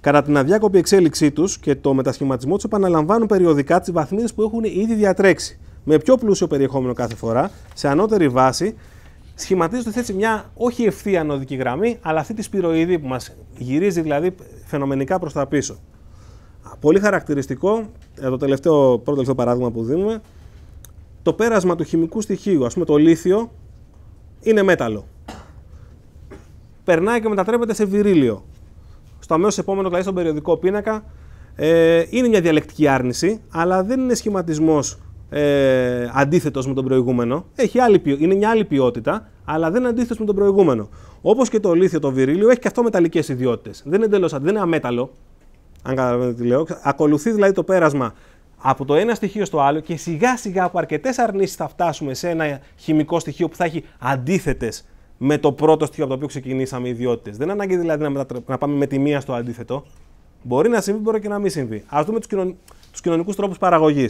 Speaker 1: Κατά την αδιάκοπη εξέλιξή τους και το μετασχηματισμό τους, επαναλαμβάνουν περιοδικά τις βαθμίδες που έχουν ήδη διατρέξει. Με πιο πλούσιο περιεχόμενο κάθε φορά, σε ανώτερη βάση, σχηματίζονται έτσι μια όχι ευθεία ανωδική γραμμή, αλλά αυτή τη σπυροειδή που μας γυρίζει δηλαδή φαινομενικά προς τα πίσω. Πολύ χαρακτηριστικό, ε, το τελευταίο, πρώτο τελευταίο παράδειγμα που δίνουμε, το πέρασμα του χημικού στοιχείου, ας πούμε το λίθιο, είναι μέταλλο. Περνάει και μετατρέπεται σε βυρίλιο στο αμέσως επόμενο, δηλαδή στον περιοδικό πίνακα, ε, είναι μια διαλεκτική άρνηση, αλλά δεν είναι σχηματισμός ε, αντίθετος με τον προηγούμενο. Έχει άλλη, είναι μια άλλη ποιότητα, αλλά δεν είναι αντίθετος με τον προηγούμενο. Όπως και το λίθιο, το βυρίλιο, έχει και αυτό μεταλλικές ιδιότητες. Δεν είναι δεν είναι αμέταλλο. Αν καταλαβαίνετε τι λέω. Ακολουθεί δηλαδή το πέρασμα από το ένα στοιχείο στο άλλο και σιγά σιγά από αρκετές αρνήσεις θα φτάσουμε σε ένα χημικό στοιχείο που θα έχει αντίθετες με το πρώτο στοιχείο από το οποίο ξεκινήσαμε οι ιδιότητες. Δεν ανάγκη δηλαδή να, μετατρε... να πάμε με τη μία στο αντίθετο. Μπορεί να συμβεί, μπορεί και να μην συμβεί. Ας δούμε τους κοινων... κοινωνικούς τρόπους παραγωγής.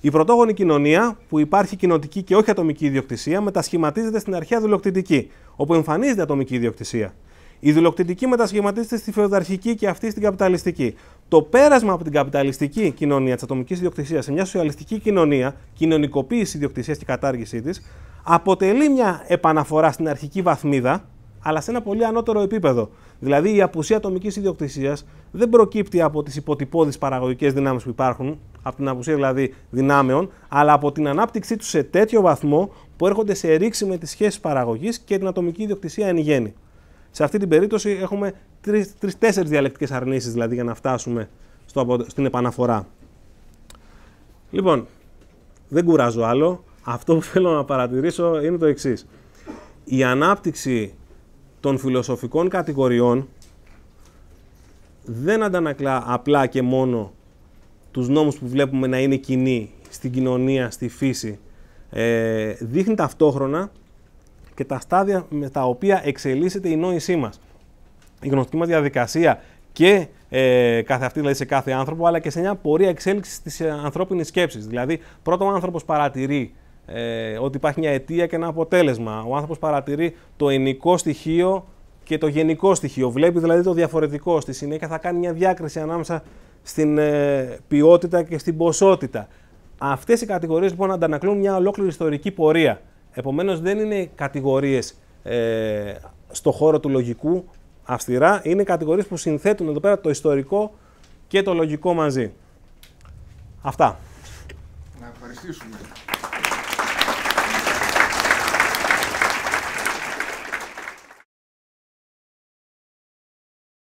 Speaker 1: Η πρωτόγονη κοινωνία, που υπάρχει κοινοτική και όχι ατομική ιδιοκτησία, μετασχηματίζεται στην αρχαία δουλοκτητική, όπου εμφανίζεται ατομική ιδιοκτησία. Η δουλοκτητική μετασχηματίζεται στη φεουδαρχική και αυτή στην καπιταλιστική. Το πέρασμα από την καπιταλιστική κοινωνία της ατομικής ιδιοκτησίας σε μια σοσιαλιστική κοινωνία, κοινωνικοποίηση ιδιοκτησίας και κατάργησή της, αποτελεί μια επαναφορά στην αρχική βαθμίδα, αλλά σε ένα πολύ ανώτερο επίπεδο. Δηλαδή, η απουσία ατομικής ιδιοκτησίας δεν προκύπτει από τις υποτυπώδεις παραγωγικές δυνάμεις που υπάρχουν, από την απουσία δηλαδή δυνάμεων, αλλά από την ανάπτυξή τους σε τέτοιο βαθμό που έρχονται σε ρήξη με τις σχέσεις παραγωγής και την ατομική ιδιοκτησία εν γέννη. Σε αυτή την περίπτωση έχουμε τρει-τέσσερι διαλεκτικές αρνήσεις δηλαδή για να φτάσουμε στο, στην επαναφορά. Λοιπόν, δεν κουράζω άλλο. Αυτό που θέλω να παρατηρήσω είναι το εξής. Η ανάπτυξη των φιλοσοφικών κατηγοριών δεν αντανακλά απλά και μόνο τους νόμους που βλέπουμε να είναι κοινοί στην κοινωνία, στη φύση. Ε, δείχνει ταυτόχρονα και τα στάδια με τα οποία εξελίσσεται η νόησή μας. Η γνωστική μας διαδικασία και ε, κάθε δηλαδή σε κάθε άνθρωπο, αλλά και σε μια πορεία εξέλιξης της ε, ανθρώπινης σκέψης. Δηλαδή, πρώτον, ο άνθρωπος παρατηρεί ε, ότι υπάρχει μια αιτία και ένα αποτέλεσμα. Ο άνθρωπος παρατηρεί το ενικό στοιχείο και το γενικό στοιχείο. Βλέπει δηλαδή το διαφορετικό. Στη συνέχεια θα κάνει μια διάκριση ανάμεσα στην ε, ποιότητα και στην ποσότητα. Αυτές οι κατηγορίες λοιπόν αντανακλούν μια ολόκληρη ιστορική πορεία. Επομένως δεν είναι κατηγορίες ε, στο χώρο του λογικού αυστηρά, είναι κατηγορίες που συνθέτουν εδώ πέρα το ιστορικό και το λογικό μαζί. Αυτά. Να ευχαριστήσουμε.